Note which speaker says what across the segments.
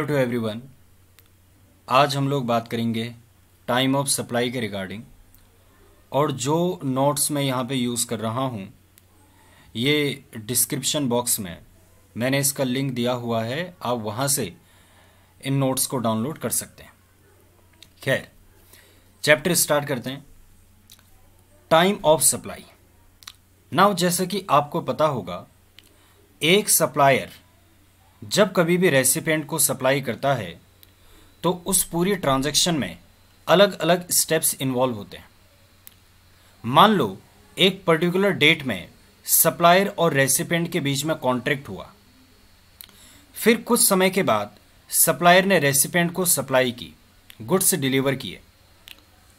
Speaker 1: hello to everyone आज हम लोग बात करेंगे टाइम ऑफ सप्लाई के रिगार्डिंग और जो नोट्स मैं यहाँ पे यूज़ कर रहा हूँ ये डिस्क्रिप्शन बॉक्स में मैंने इसका लिंक दिया हुआ है आप वहाँ से इन नोट्स को डाउनलोड कर सकते हैं खैर चैप्टर स्टार्ट करते हैं टाइम ऑफ सप्लाई नाउ जैसे कि आपको पता होगा एक सप्लायर जब कभी भी रेसिपेंट को सप्लाई करता है तो उस पूरी ट्रांजैक्शन में अलग अलग स्टेप्स इन्वॉल्व होते हैं मान लो एक पर्टिकुलर डेट में सप्लायर और रेसिपेंट के बीच में कॉन्ट्रैक्ट हुआ फिर कुछ समय के बाद सप्लायर ने रेसिपेंट को सप्लाई की गुड्स डिलीवर किए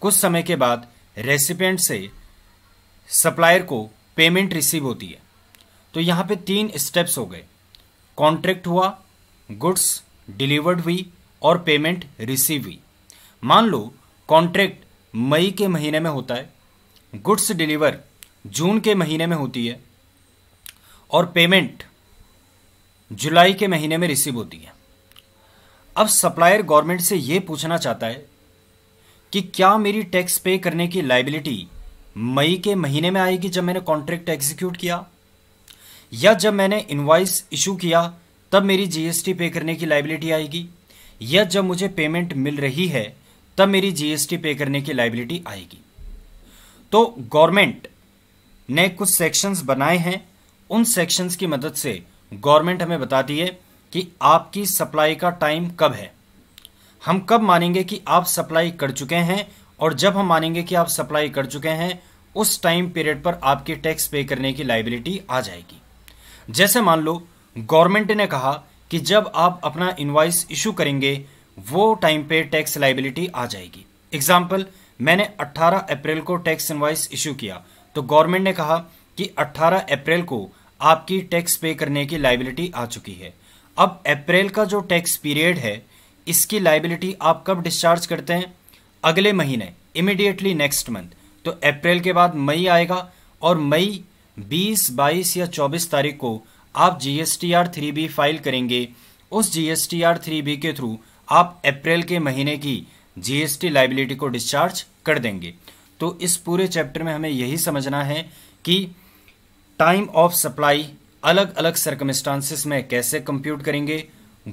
Speaker 1: कुछ समय के बाद रेसिपेंट से सप्लायर को पेमेंट रिसीव होती है तो यहाँ पे तीन स्टेप्स हो गए कॉन्ट्रैक्ट हुआ गुड्स डिलीवर्ड हुई और पेमेंट रिसीव हुई मान लो कॉन्ट्रैक्ट मई के महीने में होता है गुड्स डिलीवर जून के महीने में होती है और पेमेंट जुलाई के महीने में रिसीव होती है अब सप्लायर गवर्नमेंट से यह पूछना चाहता है कि क्या मेरी टैक्स पे करने की लाइबिलिटी मई के महीने में आएगी जब मैंने कॉन्ट्रैक्ट एग्जीक्यूट किया या जब मैंने इन्वाइस इशू किया तब मेरी जीएसटी पे करने की लाइबिलिटी आएगी या जब मुझे पेमेंट मिल रही है तब मेरी जीएसटी पे करने की लाइबिलिटी आएगी तो गवर्नमेंट ने कुछ सेक्शंस बनाए हैं उन सेक्शंस की मदद से गवर्नमेंट हमें बताती है कि आपकी सप्लाई का टाइम कब है हम कब मानेंगे कि आप सप्लाई कर चुके हैं और जब हम मानेंगे कि आप सप्लाई कर चुके हैं उस टाइम पीरियड पर आपकी टैक्स पे करने की लाइबिलिटी आ जाएगी जैसे मान लो गवर्नमेंट ने कहा कि जब आप अपना इन्वाइस इशू करेंगे वो टाइम पे टैक्स लाइबिलिटी आ जाएगी एग्जाम्पल मैंने 18 अप्रैल को टैक्स इन्वाइस इशू किया तो गवर्नमेंट ने कहा कि 18 अप्रैल को आपकी टैक्स पे करने की लाइबिलिटी आ चुकी है अब अप्रैल का जो टैक्स पीरियड है इसकी लाइबिलिटी आप कब डिस्चार्ज करते हैं अगले महीने इमिडिएटली नेक्स्ट मंथ तो अप्रैल के बाद मई आएगा और मई बीस बाईस या चौबीस तारीख को आप G S T R three B file करेंगे उस G S T R three B के थ्रू आप अप्रैल के महीने की जी एस टी लाइबिलिटी को डिस्चार्ज कर देंगे तो इस पूरे चैप्टर में हमें यही समझना है कि टाइम ऑफ सप्लाई अलग अलग सर्कमिस्टांसिस में कैसे कंप्यूट करेंगे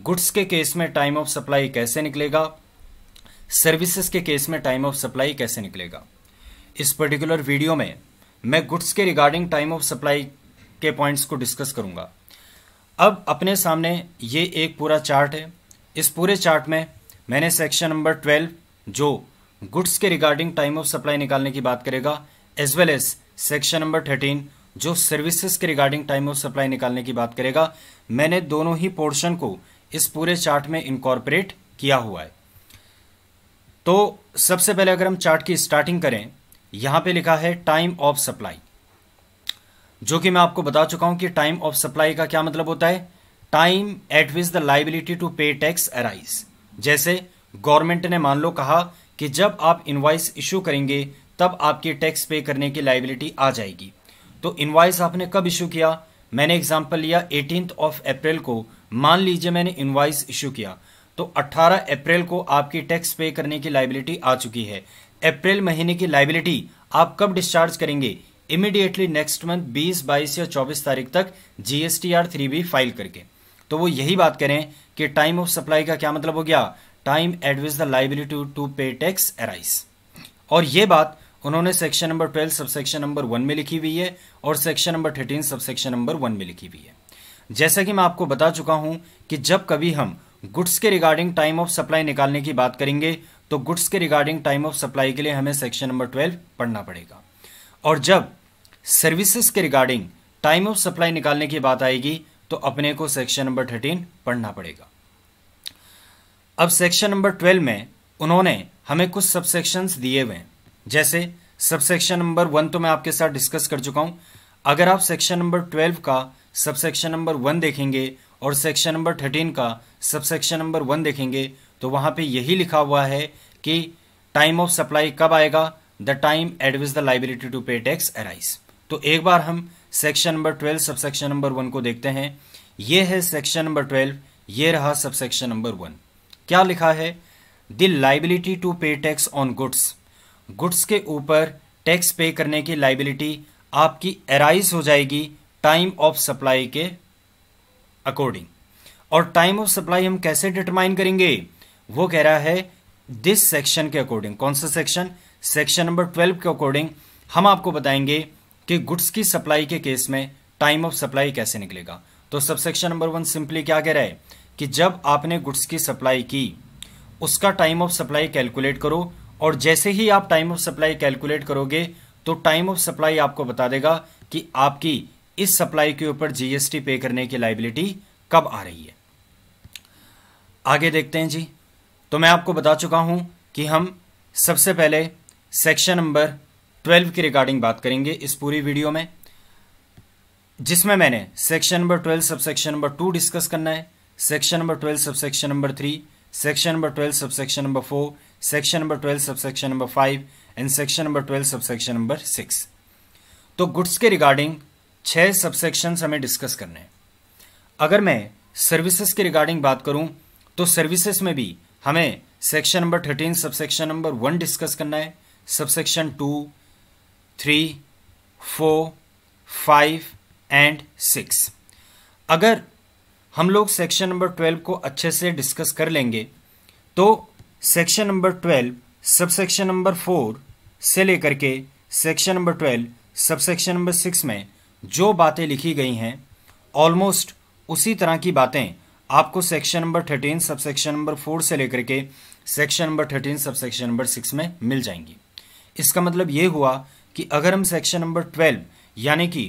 Speaker 1: गुड्स के केस में टाइम ऑफ सप्लाई कैसे निकलेगा सर्विसेज के केस में टाइम ऑफ सप्लाई कैसे निकलेगा इस पर्टिकुलर वीडियो में मैं गुड्स के रिगार्डिंग टाइम ऑफ सप्लाई के पॉइंट्स को डिस्कस करूंगा अब अपने सामने ये एक पूरा चार्ट है इस पूरे चार्ट में मैंने सेक्शन नंबर ट्वेल्व जो गुड्स के रिगार्डिंग टाइम ऑफ सप्लाई निकालने की बात करेगा as well as section number thirteen जो सर्विसेज के रिगार्डिंग टाइम ऑफ सप्लाई निकालने की बात करेगा मैंने दोनों ही पोर्शन को इस पूरे चार्ट में इनकॉर्पोरेट किया हुआ है तो सबसे पहले अगर हम चार्ट की स्टार्टिंग करें यहां पे लिखा है टाइम ऑफ सप्लाई जो कि मैं आपको बता चुका हूं कि टाइम ऑफ सप्लाई का क्या मतलब होता है time at which the liability to pay tax arise जैसे गवर्नमेंट ने मान लो कहा कि जब आप इनवाइस इश्यू करेंगे तब आपकी टैक्स पे करने की लाइबिलिटी आ जाएगी तो इनवाइस आपने कब इशू किया मैंने एग्जाम्पल लिया एटीन ऑफ अप्रैल को मान लीजिए मैंने इनवाइस इशू किया तो 18 अप्रैल को आपकी टैक्स पे करने की लाइबिलिटी आ चुकी है अप्रैल महीने की लाइबिलिटी आप कब डिस्चार्ज करेंगे इमिडिएटली नेक्स्ट मंथ 20, 22 या 24 तारीख तक GST R three B file करके तो वो यही बात करें कि टाइम ऑफ सप्लाई का क्या मतलब हो गया time at which the liability to pay tax arise और ये बात उन्होंने section number twelve section number one में लिखी हुई है और section number thirteen section number one में लिखी हुई है जैसा कि मैं आपको बता चुका हूं कि जब कभी हम गुड्स के रिगार्डिंग टाइम ऑफ सप्लाई निकालने की बात करेंगे तो गुड्स के रिगार्डिंग टाइम ऑफ सप्लाई के लिए हमें सेक्शन नंबर ट्वेल्व पढ़ना पड़ेगा और जब सर्विसेज के रिगार्डिंग टाइम ऑफ सप्लाई निकालने की बात आएगी तो अपने को सेक्शन नंबर थर्टीन पढ़ना पड़ेगा अब सेक्शन नंबर ट्वेल्व में उन्होंने हमें कुछ सबसेक्शन दिए हुए हैं जैसे सबसेक्शन नंबर वन तो मैं आपके साथ डिस्कस कर चुका हूं अगर आप सेक्शन नंबर ट्वेल्व का सबसेक्शन नंबर वन देखेंगे और सेक्शन नंबर थर्टीन का सबसेक्शन नंबर वन देखेंगे तो वहां पे यही लिखा हुआ है कि टाइम ऑफ सप्लाई कब आएगा the time at which the liability to pay tax arise तो एक बार हम section number twelve sub section number one को देखते हैं ये है सेक्शन नंबर ट्वेल्व ये रहा सब सेक्शन नंबर वन क्या लिखा है the liability to pay tax on goods goods के ऊपर टैक्स पे करने की लाइबिलिटी आपकी अराइज हो जाएगी टाइम ऑफ सप्लाई के अकॉर्डिंग और टाइम ऑफ सप्लाई हम कैसे डिटरमाइन करेंगे वो कह रहा है दिस सेक्शन के अकॉर्डिंग कौन सा सेक्शन सेक्शन नंबर ट्वेल्व के अकॉर्डिंग हम आपको बताएंगे कि गुड्स की सप्लाई के केस में टाइम ऑफ सप्लाई कैसे निकलेगा तो सबसे नंबर वन सिंपली क्या कह रहा है कि जब आपने गुड्स की सप्लाई की उसका टाइम ऑफ सप्लाई कैलकुलेट करो और जैसे ही आप टाइम ऑफ सप्लाई कैलकुलेट करोगे तो टाइम ऑफ सप्लाई आपको बता देगा कि आपकी इस सप्लाई के ऊपर जीएसटी पे करने की लाइबिलिटी कब आ रही है आगे देखते हैं जी तो मैं आपको बता चुका हूं कि हम सबसे पहले सेक्शन नंबर ट्वेल्व की रिगार्डिंग बात करेंगे इस पूरी वीडियो में जिसमें मैंने section number twelve sub section number two discuss करना है section number twelve sub section number three section number twelve sub section number four section number twelve sub section number five and section number twelve sub section number six तो goods के regarding छह sub section हमें discuss करने हैं अगर मैं services के regarding बात करूं तो सर्विसेस में भी हमें section number thirteen sub section number one discuss करना है sub section two three four five and six अगर हम लोग सेक्शन नंबर ट्वेल्व को अच्छे से डिस्कस कर लेंगे तो section number twelve sub section number four से लेकर के section number twelve sub section number six में जो बातें लिखी गई हैं ऑलमोस्ट उसी तरह की बातें आपको section number thirteen sub section number four से लेकर के section number thirteen sub section number six में मिल जाएंगी इसका मतलब ये हुआ कि अगर हम सेक्शन नंबर ट्वेल्व यानी कि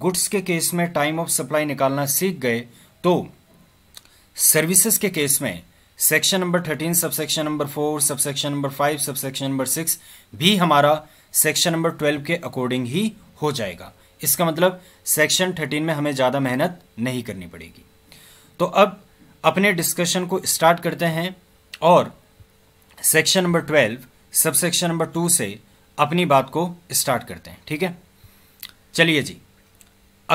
Speaker 1: गुड्स के केस में टाइम ऑफ सप्लाई निकालना सीख गए तो सर्विसेज के केस में section number thirteen subsection number four section number five section number six भी हमारा सेक्शन नंबर ट्वेल्व के अकॉर्डिंग ही हो जाएगा इसका मतलब सेक्शन थर्टीन में हमें ज़्यादा मेहनत नहीं करनी पड़ेगी तो अब अपने डिस्कशन को स्टार्ट करते हैं और section number twelve sub section number two से अपनी बात को स्टार्ट करते हैं ठीक है चलिए जी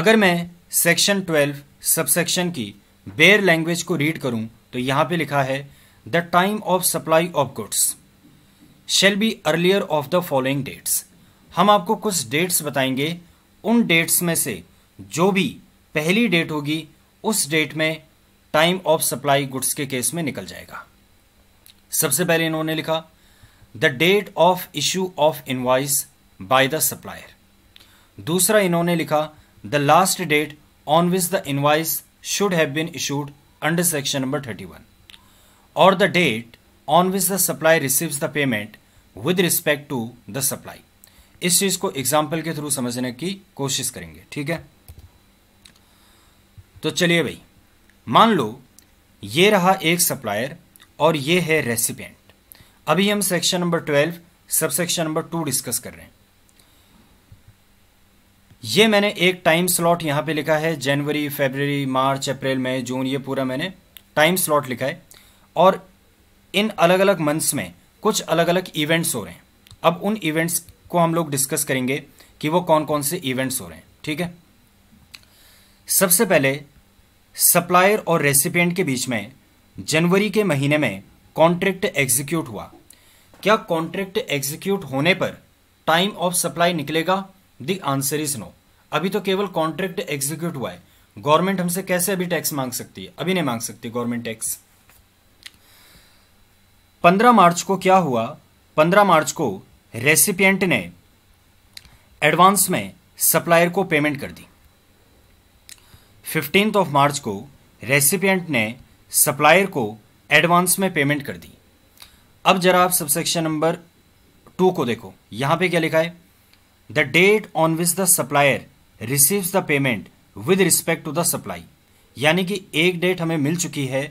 Speaker 1: अगर मैं सेक्शन ट्वेल्व सब सेक्शन की बेयर लैंग्वेज को रीड करूं तो यहां पे लिखा है the time of supply of goods shall be earlier of the following dates हम आपको कुछ डेट्स बताएंगे उन डेट्स में से जो भी पहली डेट होगी उस डेट में टाइम ऑफ सप्लाई गुड्स के केस में निकल जाएगा सबसे पहले इन्होंने लिखा the date of issue of invoice by the supplier दूसरा इन्होंने लिखा the last date on which the invoice should have been issued under section number thirty one और the date on which the supply receives the payment with respect to the supply इस चीज को example के through समझने की कोशिश करेंगे ठीक है तो चलिए भाई मान लो ये रहा एक सप्लायर और ये है रेसिपेंट अभी हम section number twelve sub section number two discuss कर रहे हैं ये मैंने एक टाइम स्लॉट यहां पे लिखा है जनवरी फरवरी मार्च अप्रैल मई जून ये पूरा मैंने टाइम स्लॉट लिखा है और इन अलग अलग मंथ्स में कुछ अलग अलग इवेंट्स हो रहे हैं अब उन इवेंट्स को हम लोग डिस्कस करेंगे कि वो कौन कौन से इवेंट्स हो रहे हैं ठीक है सबसे पहले सप्लायर और रेसिपियंट के बीच में जनवरी के महीने में कॉन्ट्रैक्ट एग्जीक्यूट हुआ क्या कॉन्ट्रैक्ट एग्जीक्यूट होने पर टाइम ऑफ सप्लाई निकलेगा द आंसर इज नो अभी तो केवल कॉन्ट्रैक्ट एग्जीक्यूट हुआ है गवर्नमेंट हमसे कैसे अभी टैक्स मांग सकती है अभी नहीं मांग सकती गवर्नमेंट टैक्स पंद्रह मार्च को क्या हुआ पंद्रह मार्च को रेसिपियंट ने एडवांस में सप्लायर को पेमेंट कर दी फिफ्टीन ऑफ मार्च को रेसिपियंट ने सप्लायर को एडवांस में पेमेंट कर दी अब जरा आप सबसेक्शन नंबर टू को देखो यहां पे क्या लिखा है the date on which the supplier receives the payment with respect to the supply यानी कि एक डेट हमें मिल चुकी है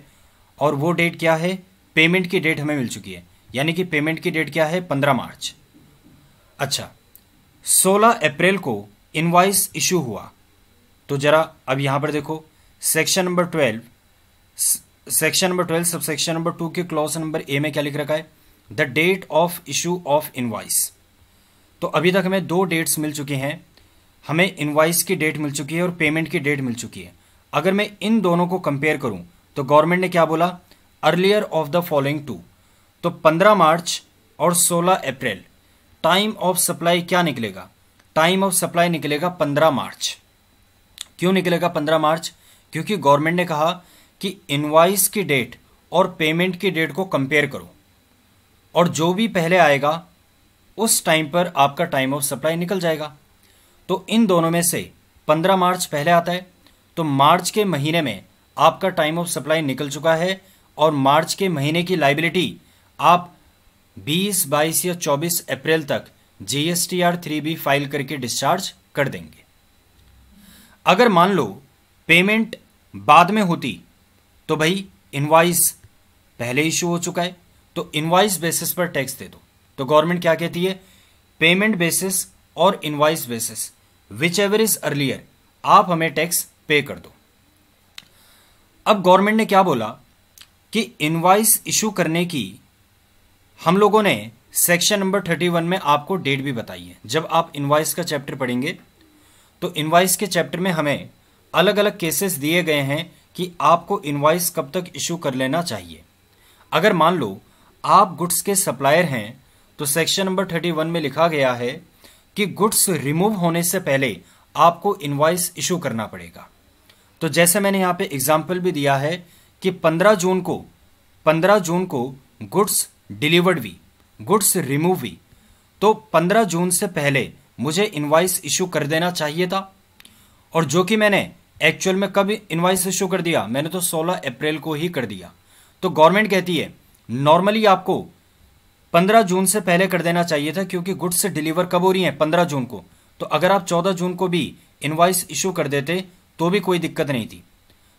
Speaker 1: और वो डेट क्या है पेमेंट की डेट हमें मिल चुकी है यानी कि पेमेंट की डेट क्या है पंद्रह मार्च अच्छा सोलह अप्रैल को इनवाइस इशू हुआ तो जरा अब यहां पर देखो section number twelve section number twelve sub section number two के क्लॉज नंबर ए में क्या लिख रखा है the date of issue of invoice तो अभी तक हमें दो डेट्स मिल चुके हैं हमें इनवाइस की डेट मिल चुकी है और पेमेंट की डेट मिल चुकी है अगर मैं इन दोनों को कंपेयर करूं तो गवर्नमेंट ने क्या बोला earlier of the following two तो 15 मार्च और 16 अप्रैल टाइम ऑफ सप्लाई क्या निकलेगा टाइम ऑफ सप्लाई निकलेगा 15 मार्च क्यों निकलेगा पंद्रह मार्च क्योंकि गवर्नमेंट ने कहा कि इनवाइस की डेट और पेमेंट की डेट को कंपेयर करो और जो भी पहले आएगा उस टाइम पर आपका टाइम ऑफ सप्लाई निकल जाएगा तो इन दोनों में से पंद्रह मार्च पहले आता है तो मार्च के महीने में आपका टाइम ऑफ सप्लाई निकल चुका है और मार्च के महीने की लाइबिलिटी आप 20, 22 या 24 अप्रैल तक G S T R three B file करके डिस्चार्ज कर देंगे अगर मान लो पेमेंट बाद में होती तो भाई इनवाइस पहले इशू हो चुका है तो इनवाइस बेसिस पर टैक्स दे दो तो गवर्नमेंट क्या कहती है पेमेंट बेसिस और invoice basis which ever is earlier आप हमें टैक्स पे कर दो अब गवर्नमेंट ने क्या बोला कि इनवाइस इशू करने की हम लोगों ने सेक्शन नंबर थर्टी वन में आपको डेट भी बताई है जब आप इनवाइस का चैप्टर पढ़ेंगे तो इनवाइस के चैप्टर में हमें अलग अलग केसेस दिए गए हैं कि आपको इनवाइस कब तक इशू कर लेना चाहिए अगर मान लो आप गुड्स के सप्लायर हैं तो सेक्शन नंबर थर्टी वन में लिखा गया है कि गुड्स रिमूव होने से पहले आपको इनवाइस इशू करना पड़ेगा तो जैसे मैंने यहाँ पे एग्जाम्पल भी दिया है कि 15 जून को 15 जून को गुड्स डिलीवर्ड भी गुड्स रिमूव भी तो 15 जून से पहले मुझे इनवाइस इशू कर देना चाहिए था और जो कि मैंने एक्चुअल में कब इनवाइस इशू कर दिया मैंने तो 16 अप्रैल को ही कर दिया तो गवर्नमेंट कहती है नॉर्मली आपको 15 जून से पहले कर देना चाहिए था क्योंकि गुड्स डिलीवर कब हो रही हैं 15 जून को तो अगर आप 14 जून को भी इन्वाइस इशू कर देते तो भी कोई दिक्कत नहीं थी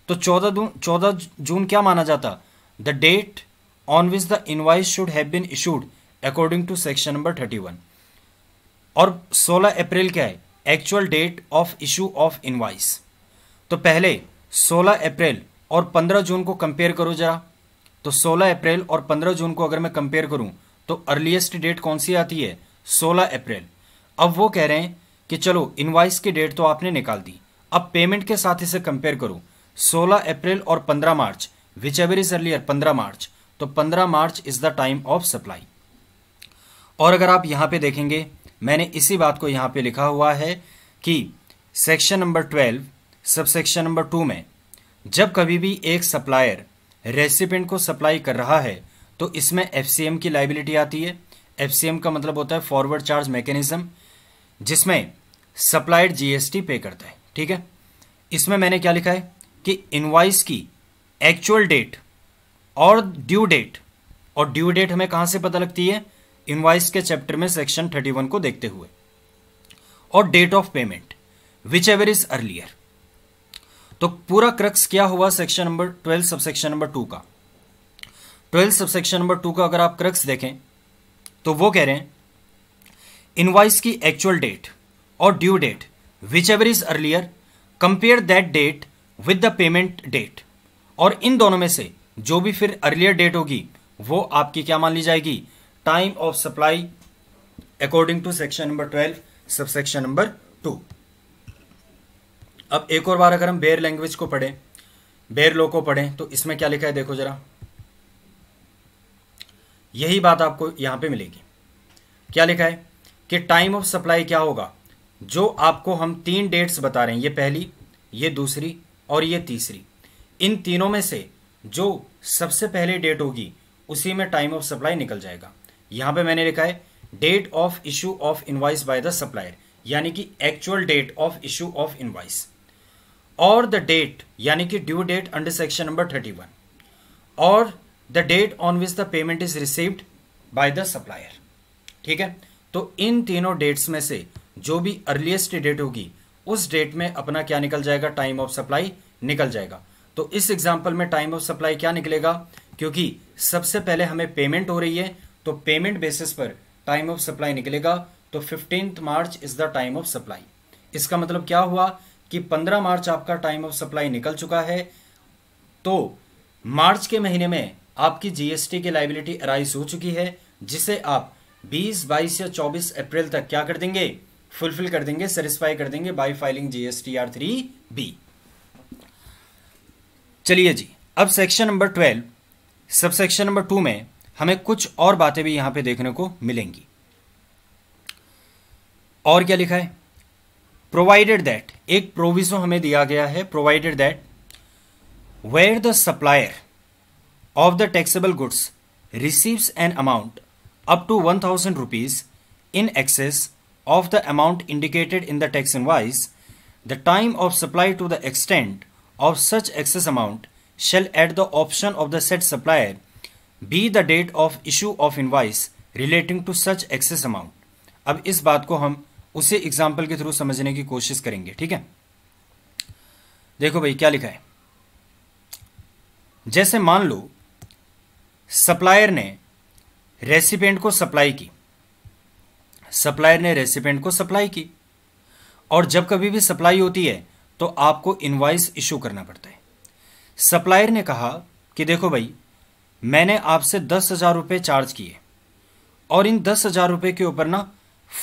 Speaker 1: तो चौदह चौदह जून क्या माना जाता the date on which the invoice should have been issued according to section number thirty one और 16 अप्रैल क्या है actual date of issue of invoice तो पहले 16 अप्रैल और 15 जून को कंपेयर करो जरा तो 16 अप्रैल और 15 जून को अगर मैं कंपेयर करूं तो अर्लीस्ट डेट कौन सी आती है 16 अप्रैल अब वो कह रहे हैं कि चलो इनवाइस की डेट तो आपने निकाल दी अब पेमेंट के साथ इसे कंपेयर करो 16 अप्रैल और 15 March which ever is earlier 15 March तो 15 March is the time of supply और अगर आप यहां पे देखेंगे मैंने इसी बात को यहाँ पे लिखा हुआ है कि section number twelve sub section number two में जब कभी भी एक सप्लायर रेसिपेंट को सप्लाई कर रहा है तो इसमें एफ की लाइबिलिटी आती है एफ का मतलब होता है फॉरवर्ड चार्ज मैकेनिज्म जिसमें सप्लाइड जीएसटी पे करता है ठीक है इसमें मैंने क्या लिखा है कि इनवाइस की एक्चुअल डेट और ड्यू डेट और ड्यू डेट हमें कहाँ से पता लगती है इनवाइस के चैप्टर में सेक्शन 31 को देखते हुए और date of payment which ever is earlier तो पूरा क्रक्स क्या हुआ section number twelve sub section number two का twelve sub section number two का अगर आप क्रक्स देखें तो वो कह रहे हैं इनवाइस की एक्चुअल डेट और due date which ever is earlier compare that date with the payment date और इन दोनों में से जो भी फिर अर्लियर डेट होगी वो आपकी क्या मान ली जाएगी of supply according to section number twelve sub section number two अब एक और बार अगर हम बेर लैंग्वेज को पढ़ें बेर लो को पढ़ें तो इसमें क्या लिखा है देखो जरा यही बात आपको यहां पे मिलेगी क्या लिखा है कि टाइम ऑफ सप्लाई क्या होगा जो आपको हम तीन डेट्स बता रहे हैं ये पहली ये दूसरी और ये तीसरी इन तीनों में से जो सबसे पहले डेट होगी उसी में टाइम ऑफ सप्लाई निकल जाएगा यहां पे मैंने लिखा है date of issue of invoice by the supplier यानी कि actual date of issue of invoice और द डेट यानी कि due date under section number thirty one और the date on which the payment is received by the supplier ठीक है तो इन तीनों डेट्स में से जो भी अर्लीस्ट डेट होगी उस डेट में अपना क्या निकल जाएगा टाइम ऑफ सप्लाई निकल जाएगा तो इस एग्जाम्पल में टाइम ऑफ सप्लाई क्या निकलेगा क्योंकि सबसे पहले हमें पेमेंट हो रही है तो पेमेंट बेसिस पर टाइम ऑफ सप्लाई निकलेगा तो fifteen March is the time of supply इसका मतलब क्या हुआ कि 15 मार्च आपका टाइम ऑफ सप्लाई निकल चुका है तो मार्च के महीने में आपकी जीएसटी की लाइबिलिटी अराइज हो चुकी है जिसे आप 20, 22 या 24 अप्रैल तक क्या कर देंगे फुलफिल कर देंगे सेटिस्फाई कर देंगे by filing GST R three B चलिए जी अब section number twelve sub section number two में हमें कुछ और बातें भी यहां पे देखने को मिलेंगी और क्या लिखा है प्रोवाइडेड दैट एक प्रोविजो हमें दिया गया है provided that where the supplier of the taxable goods receives an amount up to one thousand rupees in excess of the amount indicated in the tax invoice the time of supply to the extent of such excess amount shall at the option of the said supplier be the date of issue of invoice relating to such excess amount अब इस बात को हम उसे example के through समझने की कोशिश करेंगे ठीक है देखो भाई क्या लिखा है जैसे मान लो सप्लायर ने रेसिपेंट को सप्लाई की सप्लायर ने रेसिपेंट को सप्लाई की और जब कभी भी सप्लाई होती है तो आपको इनवाइस इशू करना पड़ता है सप्लायर ने कहा कि देखो भाई मैंने आपसे दस हज़ार रुपये चार्ज किए और इन दस हज़ार रुपये के ऊपर ना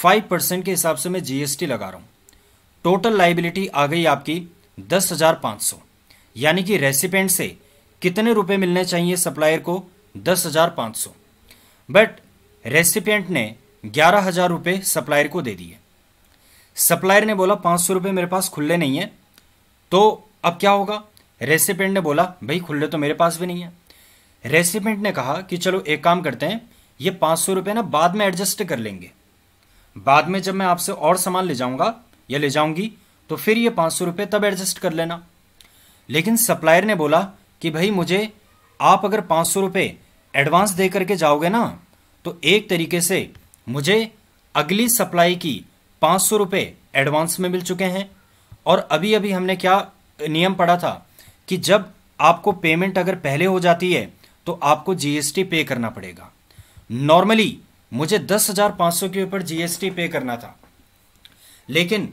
Speaker 1: फाइव परसेंट के हिसाब से मैं जीएसटी लगा रहा हूँ टोटल लाइबिलिटी आ गई आपकी दस हज़ार पाँच सौ यानी कि रेसिपेंट से कितने रुपए मिलने चाहिए सप्लायर को दस हज़ार पाँच सौ बट रेसिपेंट ने ग्यारह हज़ार रुपये सप्लायर को दे दिए सप्लायर ने बोला पाँच सौ रुपये मेरे पास खुले नहीं है तो अब क्या होगा रेसिपेंट ने बोला भाई खुले तो मेरे पास भी नहीं है रेसिपेंट ने कहा कि चलो एक काम करते हैं ये पाँच सौ रुपये ना बाद में एडजस्ट कर लेंगे बाद में जब मैं आपसे और सामान ले जाऊंगा या ले जाऊंगी तो फिर ये पाँच सौ रुपये तब एडजस्ट कर लेना लेकिन सप्लायर ने बोला कि भाई मुझे आप अगर पाँच सौ रुपये एडवांस दे करके जाओगे ना तो एक तरीके से मुझे अगली सप्लाई की पाँच सौ रुपये एडवांस में मिल चुके हैं और अभी अभी हमने क्या नियम पढ़ा था कि जब आपको पेमेंट अगर पहले हो जाती है तो आपको जीएसटी पे करना पड़ेगा नॉर्मली मुझे दस हजार पांच सौ के ऊपर जीएसटी पे करना था लेकिन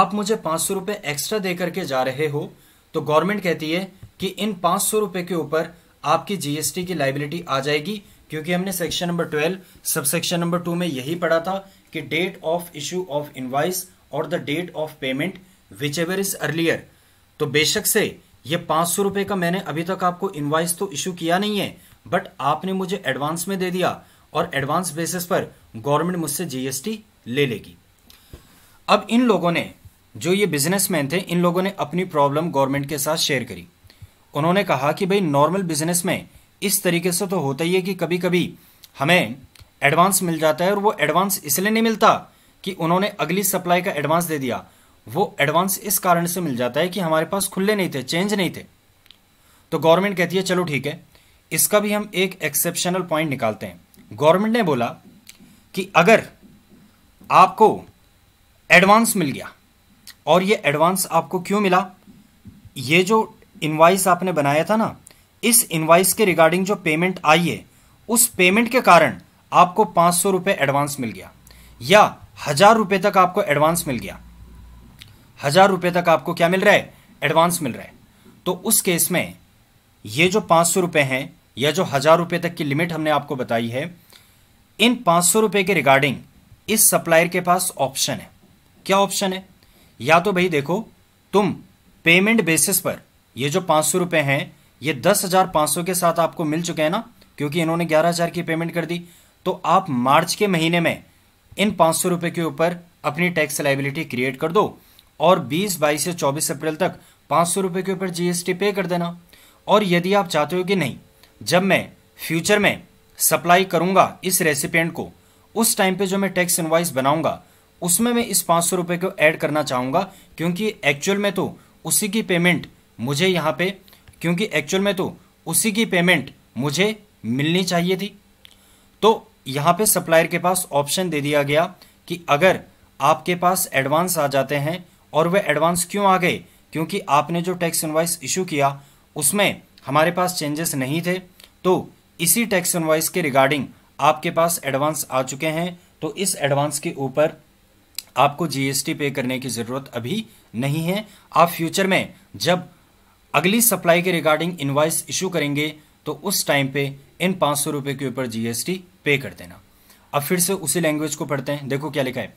Speaker 1: आप मुझे पांच सौ रुपए एक्स्ट्रा दे करके जा रहे हो तो गवर्नमेंट कहती है कि इन पांच सौ रुपए के ऊपर आपकी जीएसटी की लाइबिलिटी आ जाएगी क्योंकि हमने section number twelve sub section number two में यही पढ़ा था कि date of issue of invoice और the date of payment which ever is earlier तो बेशक से ये पाँच सौ रुपए का मैंने अभी तक आपको इन्वाइस तो इशू किया नहीं है बट आपने मुझे एडवांस में दे दिया और एडवांस बेसिस पर गवर्नमेंट मुझसे जीएसटी ले लेगी अब इन लोगों ने जो ये बिजनेसमैन थे इन लोगों ने अपनी प्रॉब्लम गवर्नमेंट के साथ शेयर करी उन्होंने कहा कि भाई नॉर्मल बिजनेस में इस तरीके से तो होता ही है कि कभी कभी हमें एडवांस मिल जाता है और वो एडवांस इसलिए नहीं मिलता कि उन्होंने अगली सप्लाई का एडवांस दे दिया वो एडवांस इस कारण से मिल जाता है कि हमारे पास खुले नहीं थे चेंज नहीं थे तो गवर्नमेंट कहती है चलो ठीक है इसका भी हम एक एक्सेप्शनल पॉइंट निकालते हैं गवर्नमेंट ने बोला कि अगर आपको एडवांस मिल गया और ये एडवांस आपको क्यों मिला ये जो इनवाइस आपने बनाया था ना इस इनवाइस के रिगार्डिंग जो पेमेंट आई है उस पेमेंट के कारण आपको पाँच सौ रुपये एडवांस मिल गया या हज़ार रुपये तक आपको एडवांस मिल गया हजार रुपए तक आपको क्या मिल रहा है एडवांस मिल रहा है तो उस केस में ये जो पांच सौ रुपए हैं या जो हजार रुपए तक की लिमिट हमने आपको बताई है इन पांच सौ रुपए के रिगार्डिंग इस सप्लायर के पास ऑप्शन है क्या ऑप्शन है या तो भाई देखो तुम पेमेंट बेसिस पर ये जो पांच सौ रुपए हैं ये दस हजार पांच सौ के साथ आपको मिल चुके हैं ना क्योंकि इन्होंने ग्यारह हजार की पेमेंट कर दी तो आप मार्च के महीने में इन पांच सौ रुपए के ऊपर अपनी टैक्स लाइबिलिटी क्रिएट कर दो और 20 बाईस से 24 अप्रैल तक पाँच सौ रुपये के ऊपर जीएसटी पे कर देना और यदि आप चाहते हो कि नहीं जब मैं फ्यूचर में सप्लाई करूंगा इस रेसिपेंट को उस टाइम पे जो मैं टैक्स इनवाइस बनाऊंगा उसमें मैं इस पाँच सौ रुपये को ऐड करना चाहूँगा क्योंकि एक्चुअल में तो उसी की पेमेंट मुझे यहाँ पे क्योंकि एक्चुअल में तो उसी की पेमेंट मुझे मिलनी चाहिए थी तो यहाँ पे सप्लायर के पास ऑप्शन दे दिया गया कि अगर आपके पास एडवांस आ जाते हैं और वे एडवांस क्यों आ गए क्योंकि आपने जो टैक्स इन्वाइस इशू किया उसमें हमारे पास चेंजेस नहीं थे तो इसी टैक्स इन्वाइस के रिगार्डिंग आपके पास एडवांस आ चुके हैं तो इस एडवांस के ऊपर आपको जीएसटी पे करने की ज़रूरत अभी नहीं है आप फ्यूचर में जब अगली सप्लाई के रिगार्डिंग इन्वाइस इशू करेंगे तो उस टाइम पे इन पाँच सौ रुपये के ऊपर जीएसटी पे कर देना अब फिर से उसी लैंग्वेज को पढ़ते हैं देखो क्या लिखा है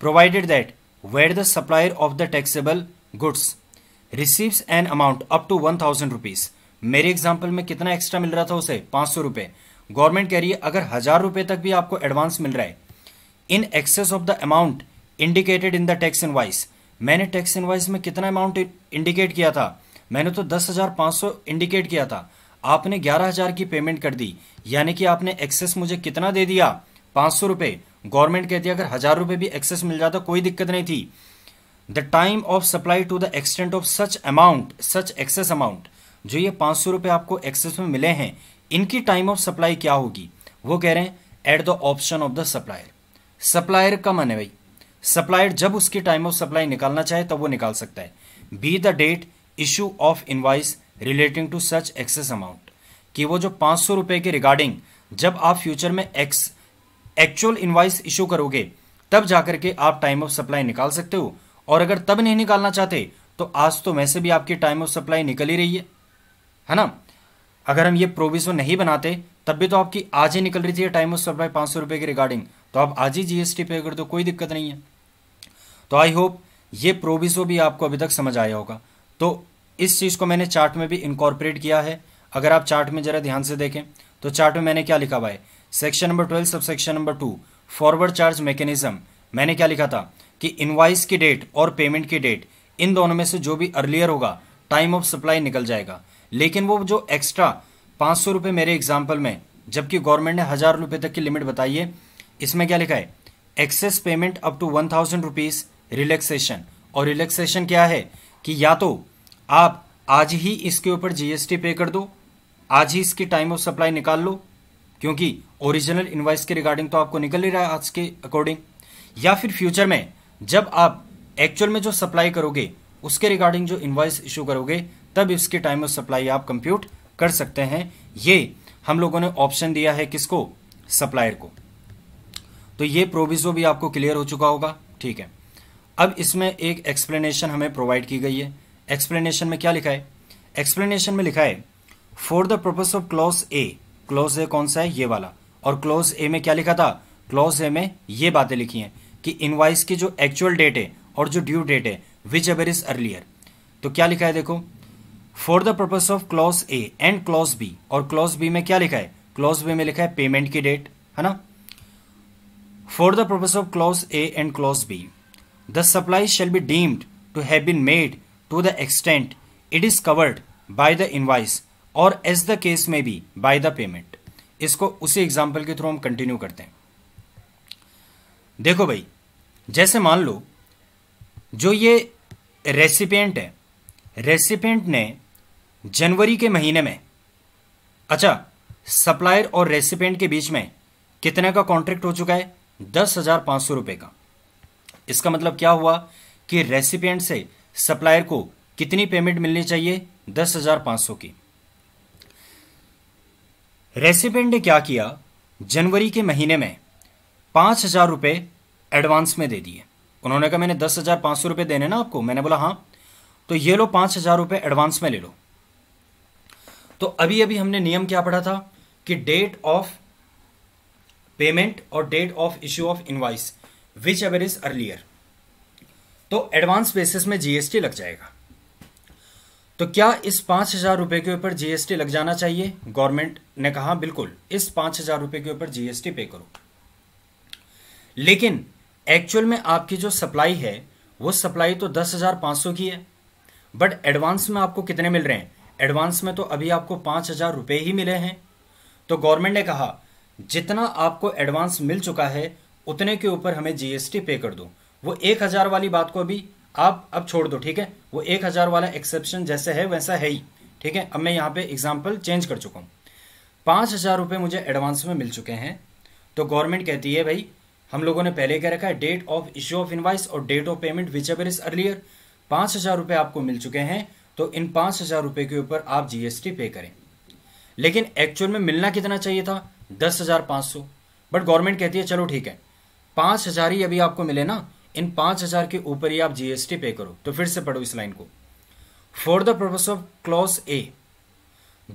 Speaker 1: provided that where the supplier of the taxable goods receives an amount up to one thousand rupees मेरे एग्जाम्पल में कितना एक्स्ट्रा मिल रहा था उसे पांच सौ रुपए गवर्नमेंट कह रही है अगर हजार रुपए तक भी आपको एडवांस मिल रहा है in excess of the amount indicated in the tax invoice मैंने टैक्स इन वाइस में कितना अमाउंट इंडिकेट किया था मैंने तो दस हजार पांच सौ इंडिकेट किया था आपने ग्यारह हजार की पेमेंट कर दी यानी कि आपने एक्सेस मुझे कितना दे दिया पांच सौ रुपये गवर्नमेंट कहती है अगर हज़ार रुपए भी एक्सेस मिल जाता कोई दिक्कत नहीं थी the time of supply to the extent of such amount such excess amount जो ये पांच सौ रुपए आपको एक्सेस में मिले हैं इनकी टाइम ऑफ सप्लाई क्या होगी वो कह रहे हैं at the option of the supplier supplier का मन है भाई सप्लायर जब उसकी टाइम ऑफ सप्लाई निकालना चाहे तब वो निकाल सकता है be the date issue of invoice relating to such excess amount कि वो जो पांच सौ रुपए के रिगार्डिंग जब आप फ्यूचर में एक्स एक्चुअल इन्वाइस इशू करोगे तब जाकर के आप टाइम ऑफ सप्लाई निकाल सकते हो और अगर तब नहीं निकालना चाहते तो आज तो वैसे भी आपकी टाइम ऑफ सप्लाई निकल ही रही है है ना अगर हम ये प्रोविजन नहीं बनाते तब भी तो आपकी आज ही निकल रही थी टाइम ऑफ सप्लाई पाँच सौ रुपए के रिगार्डिंग तो आप आज ही जीएसटी पे कर दो कोई दिक्कत नहीं है तो आई होप ये प्रोविजो भी आपको अभी तक समझ आया होगा तो इस चीज़ को मैंने चार्ट में भी इंकॉर्पोरेट किया है अगर आप चार्ट में ज़रा ध्यान से देखें तो चार्ट में मैंने क्या लिखा हुआ है section number twelve sub section number two forward charge mechanism मैंने क्या लिखा था कि इनवाइस की डेट और पेमेंट की डेट इन दोनों में से जो भी अर्लियर होगा टाइम ऑफ सप्लाई निकल जाएगा लेकिन वो जो एक्स्ट्रा पाँच सौ रुपये मेरे एग्जाम्पल में जबकि गवर्नमेंट ने हज़ार रुपये तक की लिमिट बताई है इसमें क्या लिखा है excess payment up to one thousand rupees relaxation और रिलैक्सेशन क्या है कि या तो आप आज ही इसके ऊपर जीएसटी पे कर दो आज ही इसकी टाइम ऑफ सप्लाई निकाल लो क्योंकि ओरिजिनल इन्वाइस के रिगार्डिंग तो आपको निकल ही रहा है आज के अकॉर्डिंग या फिर फ्यूचर में जब आप एक्चुअल में जो सप्लाई करोगे उसके रिगार्डिंग जो इन्वाइस इशू करोगे तब इसके टाइम ऑफ सप्लाई आप कंप्यूट कर सकते हैं ये हम लोगों ने ऑप्शन दिया है किसको सप्लायर को तो ये प्रोविजो भी आपको क्लियर हो चुका होगा ठीक है अब इसमें एक एक्सप्लेनेशन हमें प्रोवाइड की गई है एक्सप्लेनेशन में क्या लिखा है एक्सप्लेनेशन में लिखा है for the purpose of clause A clause A कौन सा है ये वाला और क्लोज ए में क्या लिखा था क्लोज ए में ये बातें लिखी हैं कि इनवाइस की जो एक्चुअल डेट है और जो ड्यू डेट है विच एवर इज अर्लियर तो क्या लिखा है देखो for the purpose of clause A and clause B और क्लॉज बी में क्या लिखा है क्लॉज बी में लिखा है पेमेंट की डेट है ना for the purpose of clause A and clause B the supply shall be deemed to have been made to the extent it is covered by the invoice और as the case में B by the payment इसको उसी example के through हम continue करते हैं देखो भाई जैसे मान लो जो ये रेसिपेंट है रेसिपेंट ने जनवरी के महीने में अच्छा सप्लायर और रेसिपेंट के बीच में कितने का कॉन्ट्रैक्ट हो चुका है दस हजार पांच सौ रुपए का इसका मतलब क्या हुआ कि रेसिपेंट से सप्लायर को कितनी पेमेंट मिलनी चाहिए दस हजार पांच सौ की रेसिपेंट ने क्या किया जनवरी के महीने में पांच हज़ार रुपए एडवांस में दे दिए उन्होंने कहा मैंने दस हज़ार पांच सौ रुपए देने ना आपको मैंने बोला हां तो ये लो पांच हज़ार रुपए एडवांस में ले लो तो अभी अभी हमने नियम क्या पढ़ा था कि डेट ऑफ पेमेंट और date of issue of invoice which ever is earlier तो एडवांस बेसिस में जीएसटी लग जाएगा तो क्या इस पांच हज़ार रुपए के ऊपर जीएसटी लग जाना चाहिए गवर्नमेंट ने कहा बिल्कुल इस पांच हज़ार रुपए के ऊपर जीएसटी पे करो लेकिन एक्चुअल में आपकी जो सप्लाई है वो सप्लाई तो दस हज़ार पांच सौ की है बट एडवांस में आपको कितने मिल रहे हैं एडवांस में तो अभी आपको पांच हज़ार रुपए ही मिले हैं तो गवर्नमेंट ने कहा जितना आपको एडवांस मिल चुका है उतने के ऊपर हमें जीएसटी पे कर दो वो एक हज़ार वाली बात को अभी आप अब छोड़ दो ठीक है वो एक हजार वाला एक्सेप्शन जैसे है वैसा है ही ठीक है अब मैं यहाँ पे एग्जाम्पल चेंज कर चुका हूँ पाँच हजार रुपये मुझे एडवांस में मिल चुके हैं तो गवर्नमेंट कहती है भाई हम लोगों ने पहले क्या रखा है date of issue of invoice और date of payment which ever is earlier पाँच हजार रुपये आपको मिल चुके हैं तो इन पाँच हजार रुपये के ऊपर आप जीएसटी पे करें लेकिन एक्चुअल में मिलना कितना चाहिए था दस हजार पाँच सौ बट गवर्नमेंट कहती है चलो ठीक है पाँच हजार ही अभी आपको मिले ना इन पांच हजार के ऊपर ही आप जीएसटी पे करो तो फिर से पढ़ो इस लाइन को for the purpose of clause A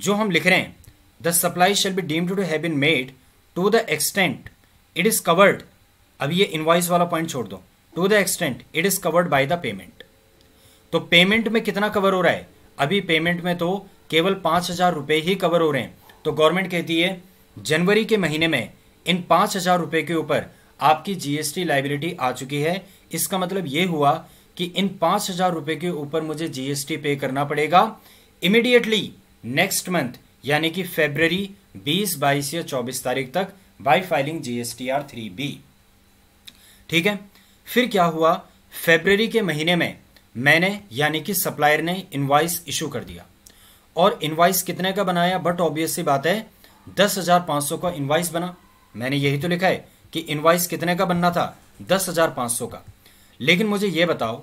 Speaker 1: जो हम लिख रहे हैं the supply shall be deemed to have been made to the extent it is covered अब ये इनवाइस वाला पॉइंट छोड़ दो to the extent it is covered by the payment तो पेमेंट में कितना कवर हो रहा है अभी पेमेंट में तो केवल पांच हजार रुपए ही कवर हो रहे हैं तो गवर्नमेंट कहती है जनवरी के महीने में इन पांच हजार रुपए के ऊपर आपकी जीएसटी लाइबिलिटी आ चुकी है इसका मतलब ये हुआ कि इन पांच हजार रुपए के ऊपर मुझे जीएसटी पे करना पड़ेगा इमिडिएटली नेक्स्ट मंथ यानी कि फेबर 20, 22 या 24 तारीख तक by filing GST R three B ठीक है फिर क्या हुआ फेबर के महीने में मैंने यानी कि सप्लायर ने इनवाइस इशू कर दिया और इनवाइस कितने का बनाया बट ऑब्वियसली बात है दस हजार पांच सौ का इनवाइस बना मैंने यही तो लिखा है कि इनवाइस कितने का बनना था दस हज़ार पांच सौ का लेकिन मुझे यह बताओ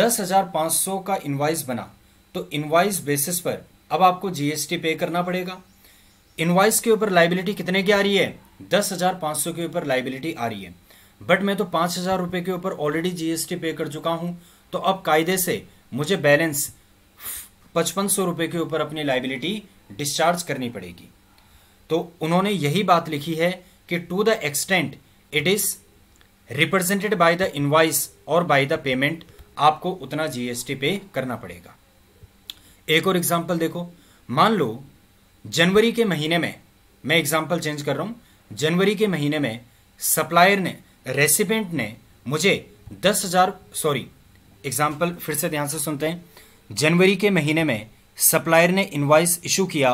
Speaker 1: दस हज़ार पांच सौ का इनवाइस बना तो इनवाइस बेसिस पर अब आपको जीएसटी पे करना पड़ेगा इनवाइस के ऊपर लाइबिलिटी कितने की आ रही है दस हज़ार पांच सौ के ऊपर लाइबिलिटी आ रही है बट मैं तो पांच हज़ार रुपए के ऊपर ऑलरेडी जीएसटी पे कर चुका हूं तो अब कायदे से मुझे बैलेंस पचपन सौ रुपए के ऊपर अपनी लाइबिलिटी डिस्चार्ज करनी पड़ेगी तो उन्होंने यही बात लिखी है कि to the extent it is represented by the invoice और बाय द पेमेंट आपको उतना जीएसटी पे करना पड़ेगा एक और एग्जाम्पल देखो मान लो जनवरी के महीने में मैं एग्जाम्पल चेंज कर रहा हूं जनवरी के महीने में सप्लायर ने रेसिपेंट ने मुझे दस हजार सॉरी एग्जाम्पल फिर से ध्यान से सुनते हैं जनवरी के महीने में सप्लायर ने इनवाइस इशू किया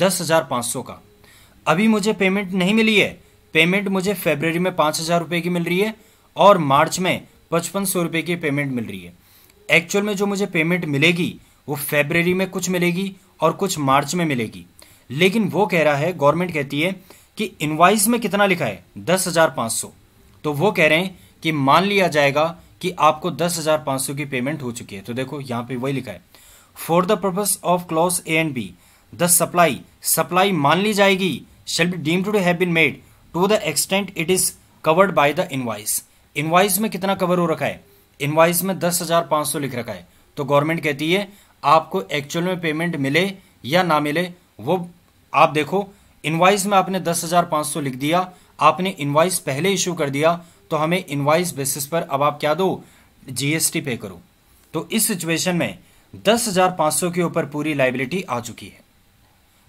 Speaker 1: दस हजार सौ का अभी मुझे पेमेंट नहीं मिली है पेमेंट मुझे फेबररी में पाँच हज़ार रुपये की मिल रही है और मार्च में पचपन सौ रुपये की पेमेंट मिल रही है एक्चुअल में जो मुझे पेमेंट मिलेगी वो फेबररी में कुछ मिलेगी और कुछ मार्च में मिलेगी लेकिन वो कह रहा है गवर्नमेंट कहती है कि इनवाइस में कितना लिखा है दस हज़ार पाँच सौ तो वो कह रहे हैं कि मान लिया जाएगा कि आपको दस हज़ार पाँच सौ की पेमेंट हो चुकी है तो देखो यहाँ पे वही लिखा है for the purpose of clause A and B the supply supply मान ली जाएगी shall be deemed to have been made to the extent it is covered by the invoice invoice में कितना कवर हो रखा है इनवाइस में दस हजार पांच सौ लिख रखा है तो गवर्नमेंट कहती है आपको एक्चुअल में पेमेंट मिले या ना मिले वो आप देखो इनवाइस में आपने दस हजार पांच सौ लिख दिया आपने इनवाइस पहले इशू कर दिया तो हमें इनवाइस बेसिस पर अब आप क्या दो जीएसटी पे करो तो इस सिचुएशन में दस हजार पांच सौ के ऊपर पूरी लाइबिलिटी आ चुकी है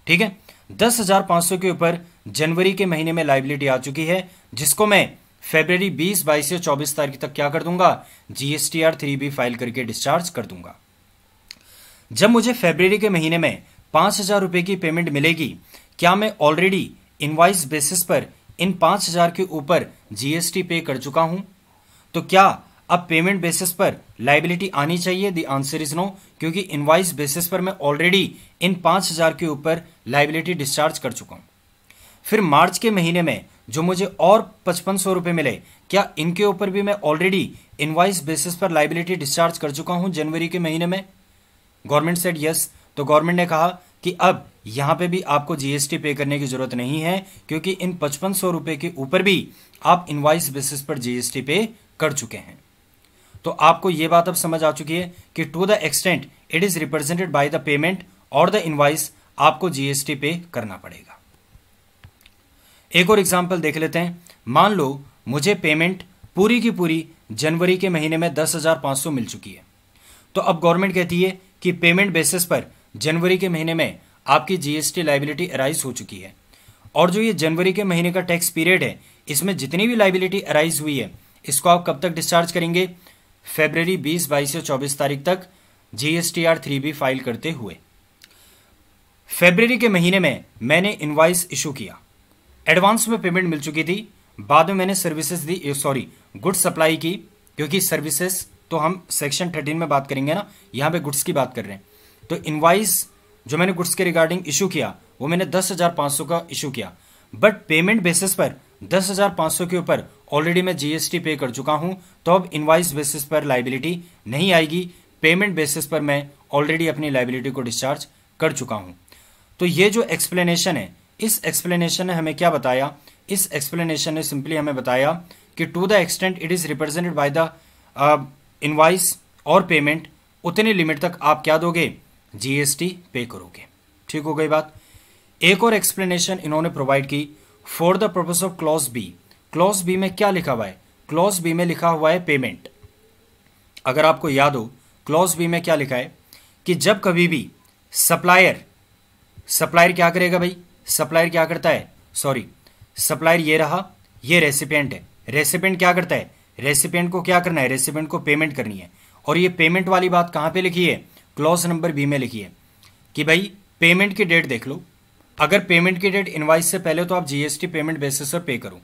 Speaker 1: ठीक है दस हजार पांच सौ के ऊपर जनवरी के महीने में लाइबिलिटी आ चुकी है जिसको मैं फेबररी 20, 22 या 24 तारीख तक क्या कर दूंगा जीएसटीआर थ्री बी फाइल करके डिस्चार्ज कर दूंगा जब मुझे फेबररी के महीने में पांच हजार रुपए की पेमेंट मिलेगी क्या मैं ऑलरेडी इनवाइस बेसिस पर इन पांच हजार के ऊपर जीएसटी पे कर चुका हूं तो क्या अब पेमेंट बेसिस पर लाइबिलिटी आनी चाहिए दी आंसर इज नो क्योंकि इनवाइस बेसिस पर मैं ऑलरेडी इन पांच हजार के ऊपर लाइबिलिटी डिस्चार्ज कर चुका हूं फिर मार्च के महीने में जो मुझे और पचपन सौ रुपये मिले क्या इनके ऊपर भी मैं ऑलरेडी इनवाइस बेसिस पर लाइबिलिटी डिस्चार्ज कर चुका हूं जनवरी के महीने में गवर्नमेंट सेड यस तो गवर्नमेंट ने कहा कि अब यहां पे भी आपको जीएसटी पे करने की जरूरत नहीं है क्योंकि इन पचपन सौ रुपए के ऊपर भी आप इनवाइस बेसिस पर जीएसटी पे कर चुके हैं तो आपको यह बात अब समझ आ चुकी है कि to the extent it is represented by the payment और द इनवाइस आपको जीएसटी पे करना पड़ेगा एक और एग्जाम्पल देख लेते हैं मान लो मुझे पेमेंट पूरी की पूरी जनवरी के महीने में दस हज़ार पांच सौ मिल चुकी है तो अब गवर्नमेंट कहती है कि पेमेंट बेसिस पर जनवरी के महीने में आपकी जीएसटी लाइबिलिटी अराइज हो चुकी है और जो ये जनवरी के महीने का टैक्स पीरियड है इसमें जितनी भी लाइबिलिटी अराइज हुई है इसको आप कब तक डिस्चार्ज करेंगे फेबररी बीस बाईस से चौबीस तारीख तक आर थ्री बी फाइल करते हुए फेबररी के महीने में मैंने इन्वाइस इशू किया एडवांस में पेमेंट मिल चुकी थी बाद में मैंने सर्विसेज दी सॉरी गुड्स सप्लाई की क्योंकि सर्विसेज तो हम सेक्शन थर्टीन में बात करेंगे ना यहाँ पे गुड्स की बात कर रहे हैं तो इनवाइस जो मैंने गुड्स के रिगार्डिंग इशू किया वो मैंने दस हज़ार पाँच सौ का इशू किया बट पेमेंट बेसिस पर दस हज़ार पाँच सौ के ऊपर ऑलरेडी मैं जीएसटी पे कर चुका हूँ तो अब इनवाइस बेसिस पर लाइबिलिटी नहीं आएगी पेमेंट बेसिस पर मैं ऑलरेडी अपनी लाइबिलिटी को डिस्चार्ज कर चुका हूँ तो ये जो एक्सप्लेनेशन है इस एक्सप्लेनेशन ने हमें क्या बताया इस एक्सप्लेनेशन ने सिंपली हमें बताया कि to the extent it is represented by the invoice और पेमेंट उतने लिमिट तक आप क्या दोगे जीएसटी पे करोगे ठीक हो गई बात एक और एक्सप्लेनेशन इन्होंने प्रोवाइड की for the purpose of clause B clause B में क्या लिखा हुआ है क्लॉज बी में लिखा हुआ है पेमेंट अगर आपको याद हो क्लॉज बी में क्या लिखा है कि जब कभी भी सप्लायर सप्लायर क्या करेगा भाई सप्लायर क्या करता है सॉरी सप्लायर ये रहा ये रेसिपेंट है रेसिपेंट क्या करता है रेसिपेंट को क्या करना है रेसिपेंट को पेमेंट करनी है और ये पेमेंट वाली बात कहां पे लिखी है क्लॉज नंबर बी में लिखी है कि भाई पेमेंट की डेट देख लो अगर पेमेंट की डेट इनवाइस से पहले तो आप जीएसटी पेमेंट बेसिस पर पे करो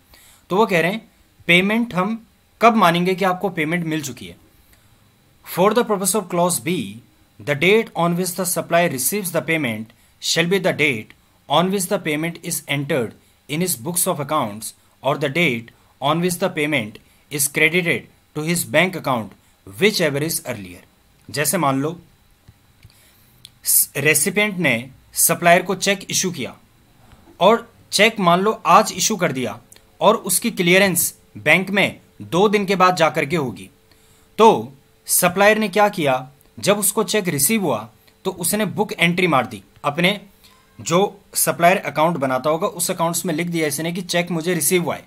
Speaker 1: तो वो कह रहे हैं पेमेंट हम कब मानेंगे कि आपको पेमेंट मिल चुकी है for the purpose of clause B the date on which the supply receive the payment shall be the date on which the payment is entered in his books of accounts or the date on which the payment is credited to his bank account which ever is earlier जैसे मान लो recipient ने supplier को cheque issue किया और check मान लो आज issue कर दिया और उसकी क्लियरेंस बैंक में दो दिन के बाद जाकर के होगी तो सप्लायर ने क्या किया जब उसको चेक रिसीव हुआ तो उसने बुक एंट्री मार दी अपने जो सप्लायर अकाउंट बनाता होगा उस अकाउंट्स में लिख दिया इसने कि चेक मुझे रिसीव हुआ है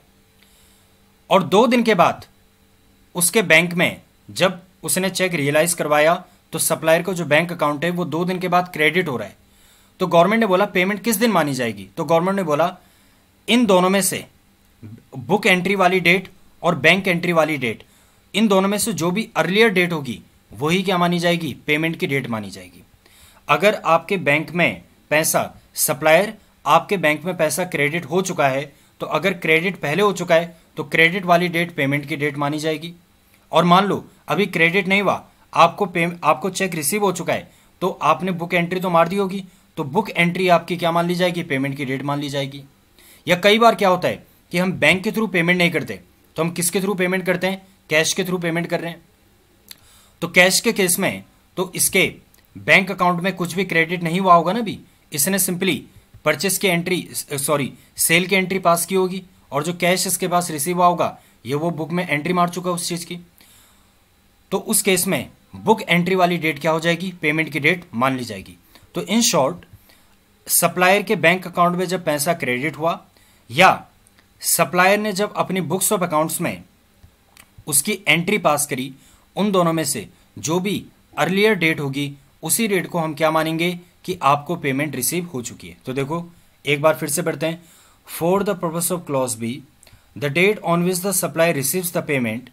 Speaker 1: और दो दिन के बाद उसके बैंक में जब उसने चेक रियलाइज करवाया तो सप्लायर को जो बैंक अकाउंट है वो दो दिन के बाद क्रेडिट हो रहा है तो गवर्नमेंट ने बोला पेमेंट किस दिन मानी जाएगी तो गवर्नमेंट ने बोला इन दोनों में से बुक एंट्री वाली डेट और बैंक एंट्री वाली डेट इन दोनों में से जो भी अर्लियर डेट होगी वही क्या मानी जाएगी पेमेंट की डेट मानी जाएगी अगर आपके बैंक में पैसा सप्लायर आपके बैंक में पैसा क्रेडिट हो चुका है तो अगर क्रेडिट पहले हो चुका है तो क्रेडिट वाली डेट पेमेंट की डेट मानी जाएगी और मान लो अभी क्रेडिट नहीं हुआ आपको पे आपको चेक रिसीव हो चुका है तो आपने बुक एंट्री तो मार दी होगी तो बुक एंट्री आपकी क्या मान ली जाएगी पेमेंट की डेट मान ली जाएगी या कई बार क्या होता है कि हम बैंक के थ्रू पेमेंट नहीं करते तो हम किसके थ्रू पेमेंट करते हैं कैश के थ्रू पेमेंट कर रहे हैं तो कैश के केस में तो इसके बैंक अकाउंट में कुछ भी क्रेडिट नहीं हुआ होगा ना अभी इसने सिंपली परचेस की एंट्री सॉरी सेल की एंट्री पास की होगी और जो कैश इसके पास रिसीव हुआ होगा ये वो बुक में एंट्री मार चुका उस चीज़ की तो उस केस में बुक एंट्री वाली डेट क्या हो जाएगी पेमेंट की डेट मान ली जाएगी तो इन शॉर्ट सप्लायर के बैंक अकाउंट में जब पैसा क्रेडिट हुआ या सप्लायर ने जब अपनी बुक्स ऑफ अकाउंट्स में उसकी एंट्री पास करी उन दोनों में से जो भी अर्लियर डेट होगी उसी डेट को हम क्या मानेंगे कि आपको पेमेंट रिसीव हो चुकी है तो देखो एक बार फिर से पढ़ते हैं for the purpose of clause B the date on which the supply receive the payment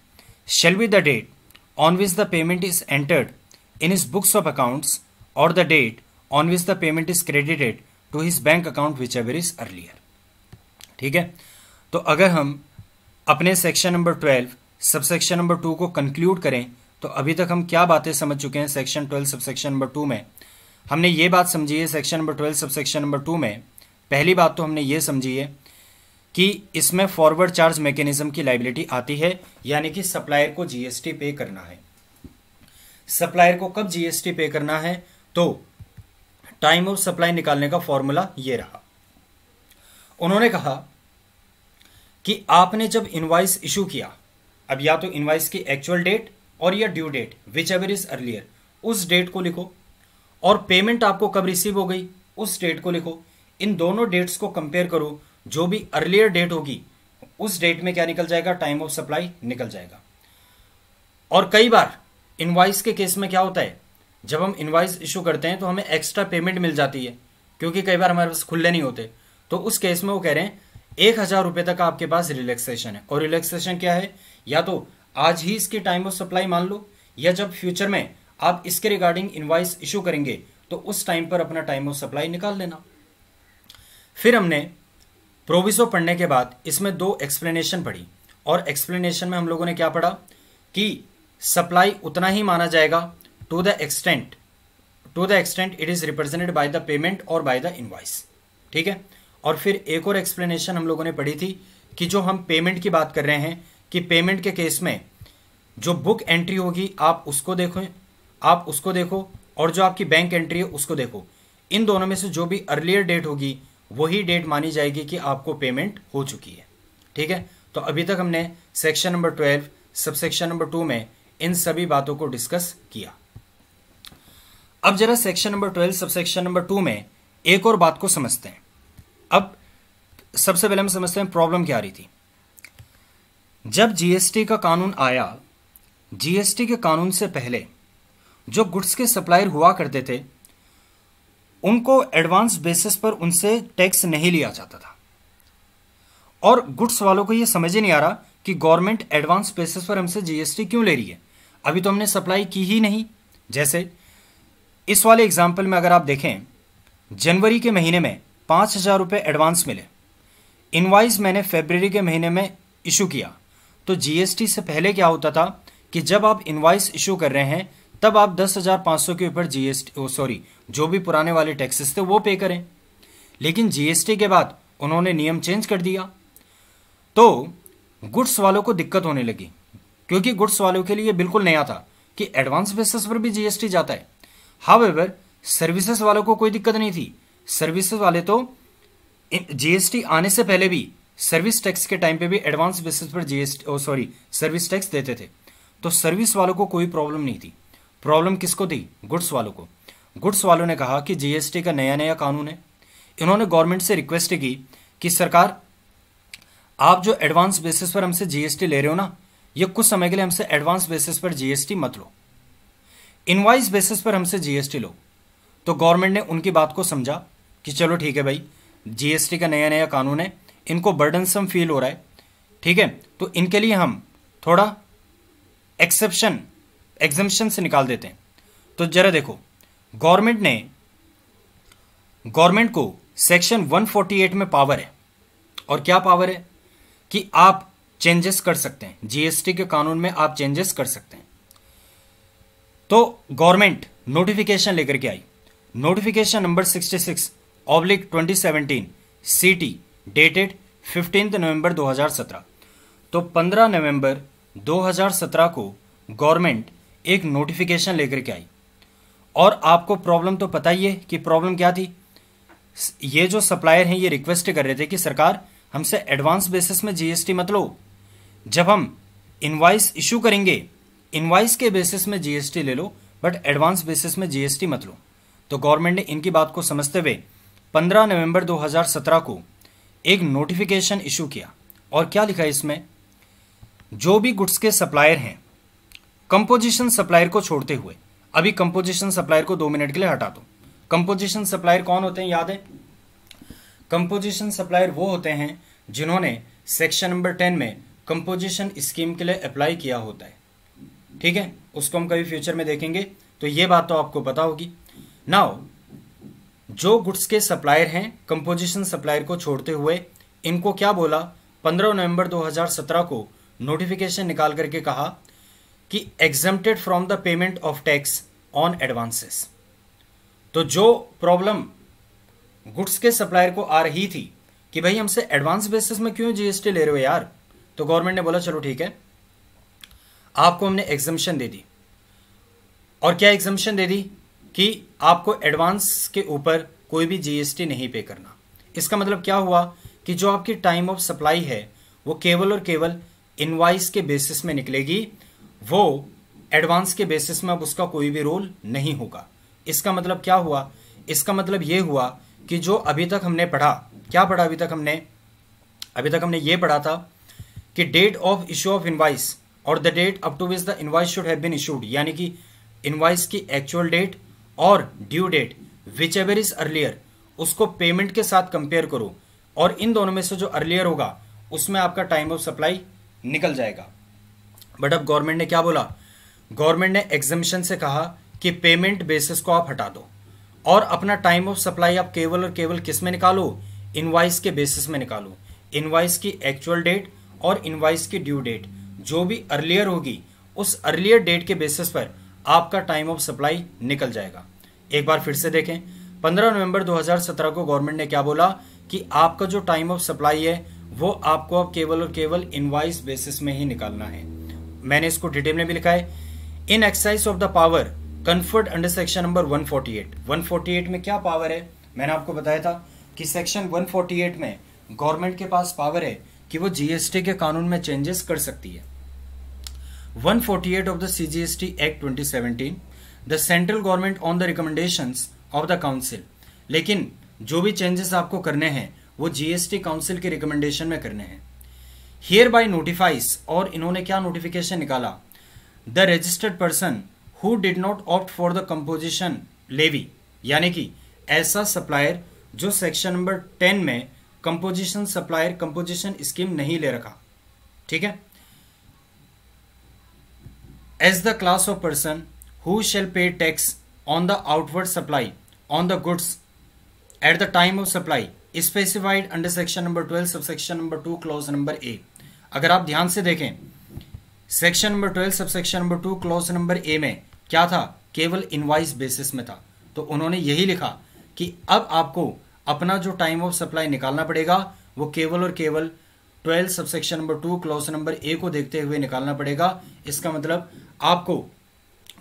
Speaker 1: shall be the date on which the payment is entered in his books of accounts और the date on which the payment is credited to his bank account which ever is earlier ठीक है तो अगर हम अपने section number twelve sub section number two को conclude करें तो अभी तक हम क्या बातें समझ चुके हैं section twelve sub section number two में हमने ये बात समझी है section number twelve sub section number two में पहली बात तो हमने ये समझी है कि इसमें फॉरवर्ड चार्ज मैकेनिज्म की लाइबिलिटी आती है यानी कि सप्लायर को जीएसटी पे करना है सप्लायर को कब जीएसटी पे करना है तो टाइम ऑफ सप्लाई निकालने का फॉर्मूला ये रहा उन्होंने कहा कि आपने जब इनवाइस इशू किया अब या तो इनवाइस की एक्चुअल डेट और या due date which ever is earlier उस डेट को लिखो और पेमेंट आपको कब रिसीव हो गई उस डेट को लिखो इन दोनों डेट्स को कंपेयर करो जो भी अर्लियर डेट होगी उस डेट में क्या निकल जाएगा टाइम ऑफ सप्लाई निकल जाएगा और कई बार इनवाइस के केस में क्या होता है जब हम इनवाइस इशू करते हैं तो हमें एक्स्ट्रा पेमेंट मिल जाती है क्योंकि कई बार हमारे पास खुले नहीं होते तो उस केस में वो कह रहे हैं एक हजार रुपए तक आपके पास रिलैक्सेशन है और रिलैक्सेशन क्या है या तो आज ही इसकी टाइम ऑफ सप्लाई मान लो या जब फ्यूचर में आप इसके रिगार्डिंग इन्वाइस इशू करेंगे तो उस टाइम पर अपना टाइम ऑफ सप्लाई निकाल लेना फिर हमने प्रोविसो पढ़ने के बाद इसमें दो एक्सप्लेनेशन पढ़ी और एक्सप्लेनेशन में हम लोगों ने क्या पढ़ा कि सप्लाई उतना ही माना जाएगा to the extent to the extent it is represented by the payment और बाय द इनवाइस ठीक है और फिर एक और एक्सप्लेनेशन हम लोगों ने पढ़ी थी कि जो हम पेमेंट की बात कर रहे हैं कि पेमेंट के केस में जो बुक एंट्री होगी आप उसको देखो आप उसको देखो और जो आपकी बैंक एंट्री है उसको देखो इन दोनों में से जो भी अर्लियर डेट होगी वही डेट मानी जाएगी कि आपको पेमेंट हो चुकी है ठीक है तो अभी तक हमने section number twelve sub section number two में इन सभी बातों को डिस्कस किया अब जरा section number twelve sub section number two में एक और बात को समझते हैं अब सबसे पहले हम समझते हैं प्रॉब्लम क्या आ रही थी जब जीएसटी का कानून आया जीएसटी के कानून से पहले जो गुड्स के सप्लायर हुआ करते थे उनको एडवांस बेसिस पर उनसे टैक्स नहीं लिया जाता था और गुड्स वालों को यह समझ ही नहीं आ रहा कि गवर्नमेंट एडवांस बेसिस पर हमसे जीएसटी क्यों ले रही है अभी तो हमने सप्लाई की ही नहीं जैसे इस वाले एग्जाम्पल में अगर आप देखें जनवरी के महीने में पांच हज़ार रुपये एडवांस मिले इनवाइस मैंने फेबररी के महीने में इशू किया तो जीएसटी से पहले क्या होता था कि जब आप इनवाइस इशू कर रहे हैं तब आप दस हज़ार पाँच सौ के ऊपर जीएसटी सॉरी जो भी पुराने वाले टैक्सेस थे वो पे करें लेकिन जीएसटी के बाद उन्होंने नियम चेंज कर दिया तो गुड्स वालों को दिक्कत होने लगी क्योंकि गुड्स वालों के लिए बिल्कुल नया था कि एडवांस बेसिस पर भी जीएसटी जाता है हावेवर सर्विसेज वालों को कोई दिक्कत नहीं थी सर्विसेज वाले तो जीएसटी आने से पहले भी सर्विस टैक्स के टाइम पे भी एडवांस बेसिस पर GST oh sorry service tax देते थे तो सर्विस वालों को कोई प्रॉब्लम नहीं थी प्रॉब्लम किसको दी गुड्स वालों को गुड्स वालों ने कहा कि जीएसटी का नया नया कानून है इन्होंने गवर्नमेंट से रिक्वेस्ट की कि सरकार आप जो एडवांस बेसिस पर हमसे जीएसटी ले रहे हो ना ये कुछ समय के लिए हमसे एडवांस बेसिस पर जीएसटी मत लो इनवाइस बेसिस पर हमसे जीएसटी लो तो गवर्नमेंट ने उनकी बात को समझा कि चलो ठीक है भाई जीएसटी का नया नया कानून है इनको बर्डनसम फील हो रहा है ठीक है तो इनके लिए हम थोड़ा एक्सेप्शन एग्जम्पन से निकाल देते हैं तो जरा देखो गवर्नमेंट ने गवर्नमेंट को सेक्शन 148 में पावर है और क्या पावर है कि आप चेंजेस कर सकते हैं जीएसटी के कानून में आप चेंजेस कर सकते हैं तो गवर्नमेंट नोटिफिकेशन लेकर के आई नोटिफिकेशन नंबर 66 ऑब्लिक 2017 सीटी डेटेड फिफ्टीन नवंबर 2017 तो 15 नवंबर 2017 को गवर्नमेंट एक नोटिफिकेशन लेकर के आई और आपको प्रॉब्लम तो पता ही है कि प्रॉब्लम क्या थी ये जो सप्लायर हैं ये रिक्वेस्ट कर रहे थे कि सरकार हमसे एडवांस बेसिस में जीएसटी मत लो जब हम इनवाइस इशू करेंगे इनवाइस के बेसिस में जीएसटी ले लो बट एडवांस बेसिस में जीएसटी मत लो तो गवर्नमेंट ने इनकी बात को समझते हुए 15 नवंबर 2017 को एक नोटिफिकेशन इशू किया और क्या लिखा इसमें जो भी गुड्स के सप्लायर हैं कंपोजिशन सप्लायर को छोड़ते हुए अभी कंपोजिशन सप्लायर को दो मिनट के लिए हटा दो कंपोजिशन सप्लायर कौन होते हैं याद है कंपोजिशन सप्लायर वो होते हैं जिन्होंने सेक्शन नंबर टेन में कंपोजिशन स्कीम के लिए अप्लाई किया होता है ठीक है उसको हम कभी फ्यूचर में देखेंगे तो ये बात तो आपको पता होगी नाउ जो गुड्स के सप्लायर हैं कंपोजिशन सप्लायर को छोड़ते हुए इनको क्या बोला 15 नवंबर 2017 को नोटिफिकेशन निकाल करके कहा कि exempted from the payment of tax on advances तो जो प्रॉब्लम गुड्स के सप्लायर को आ रही थी कि भाई हमसे एडवांस बेसिस में क्यों जीएसटी ले रहे हो यार तो गवर्नमेंट ने बोला चलो ठीक है आपको हमने एग्जम्पन दे दी और क्या एग्जम्पन दे दी कि आपको एडवांस के ऊपर कोई भी जीएसटी नहीं पे करना इसका मतलब क्या हुआ कि जो आपकी टाइम ऑफ सप्लाई है वो केवल और केवल इनवाइस के बेसिस में निकलेगी वो एडवांस के बेसिस में अब उसका कोई भी रोल नहीं होगा इसका मतलब क्या हुआ इसका मतलब ये हुआ कि जो अभी तक हमने पढ़ा क्या पढ़ा अभी तक हमने अभी तक हमने ये पढ़ा था कि date of issue of invoice और the date up to which the invoice should have been issued यानी कि इन्वाइस की एक्चुअल डेट और due date which ever is earlier उसको पेमेंट के साथ कंपेयर करो और इन दोनों में से जो अर्लियर होगा उसमें आपका टाइम ऑफ सप्लाई निकल जाएगा बट अब गवर्नमेंट ने क्या बोला गवर्नमेंट ने एग्जामिशन से कहा कि पेमेंट बेसिस को आप हटा दो और अपना टाइम ऑफ सप्लाई आप केवल और केवल किस में निकालो इनवाइस के बेसिस में निकालो इनवाइस की एक्चुअल डेट और इनवाइस की ड्यू डेट जो भी अर्लियर होगी उस अर्लियर डेट के बेसिस पर आपका टाइम ऑफ सप्लाई निकल जाएगा एक बार फिर से देखें 15 नवंबर 2017 को गवर्नमेंट ने क्या बोला कि आपका जो टाइम ऑफ सप्लाई है वो आपको अब केवल और केवल इनवाइस बेसिस में ही निकालना है मैंने इसको डिटेल में भी लिखा है in exercise of the power conferred under section number 148 148 में क्या पावर है मैंने आपको बताया था कि सेक्शन 148 में गवर्नमेंट के पास पावर है कि वो जीएसटी के कानून में चेंजेस कर सकती है 148 of the CGST act 2017 the central government on the recommendation of the council लेकिन जो भी चेंजेस आपको करने हैं वो जीएसटी काउंसिल के रिकमेंडेशन में करने हैं हेयर बाई नोटिफाइज और इन्होंने क्या नोटिफिकेशन निकाला the registered person who did not opt for the composition levy यानी कि ऐसा सप्लायर जो सेक्शन नंबर टेन में कंपोजिशन सप्लायर कंपोजिशन स्कीम नहीं ले रखा ठीक है as the class of person who shall pay tax on the outward supply on the goods at the time of supply specified under section number twelve subsection number two clause number A अगर आप ध्यान से देखें section number twelve subsection number two clause number A में क्या था केवल invoice basis में था तो उन्होंने यही लिखा कि अब आपको अपना जो टाइम ऑफ सप्लाई निकालना पड़ेगा वो केवल और केवल twelve subsection number two clause number A को देखते हुए निकालना पड़ेगा इसका मतलब आपको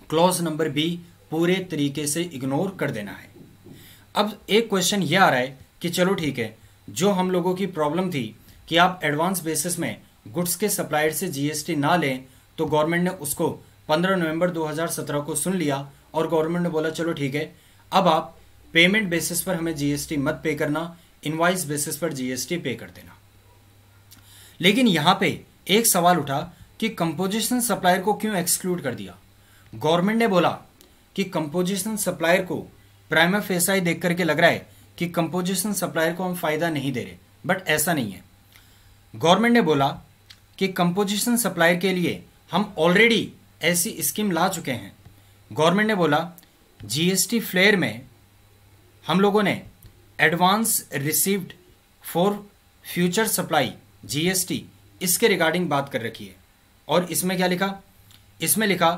Speaker 1: क्लॉज नंबर बी पूरे तरीके से इग्नोर कर देना है अब एक क्वेश्चन ये आ रहा है कि चलो ठीक है जो हम लोगों की प्रॉब्लम थी कि आप एडवांस बेसिस में गुड्स के सप्लायर से जीएसटी ना लें तो गवर्नमेंट ने उसको 15 नवंबर 2017 को सुन लिया और गवर्नमेंट ने बोला चलो ठीक है अब आप पेमेंट बेसिस पर हमें जीएसटी मत पे करना इनवाइस बेसिस पर जीएसटी पे कर देना लेकिन यहां पे एक सवाल उठा कि कंपोजिशन सप्लायर को क्यों एक्सक्लूड कर दिया गवर्नमेंट ने बोला कि कंपोजिशन सप्लायर को प्राइमर फेसाई देख करके लग रहा है कि कंपोजिशन सप्लायर को हम फ़ायदा नहीं दे रहे बट ऐसा नहीं है गवर्नमेंट ने बोला कि कंपोजिशन सप्लायर के लिए हम ऑलरेडी ऐसी स्कीम ला चुके हैं गवर्नमेंट ने बोला जीएसटी फ्लेयर में हम लोगों ने advance received for future supply GST इसके रिगार्डिंग बात कर रखी है और इसमें क्या लिखा इसमें लिखा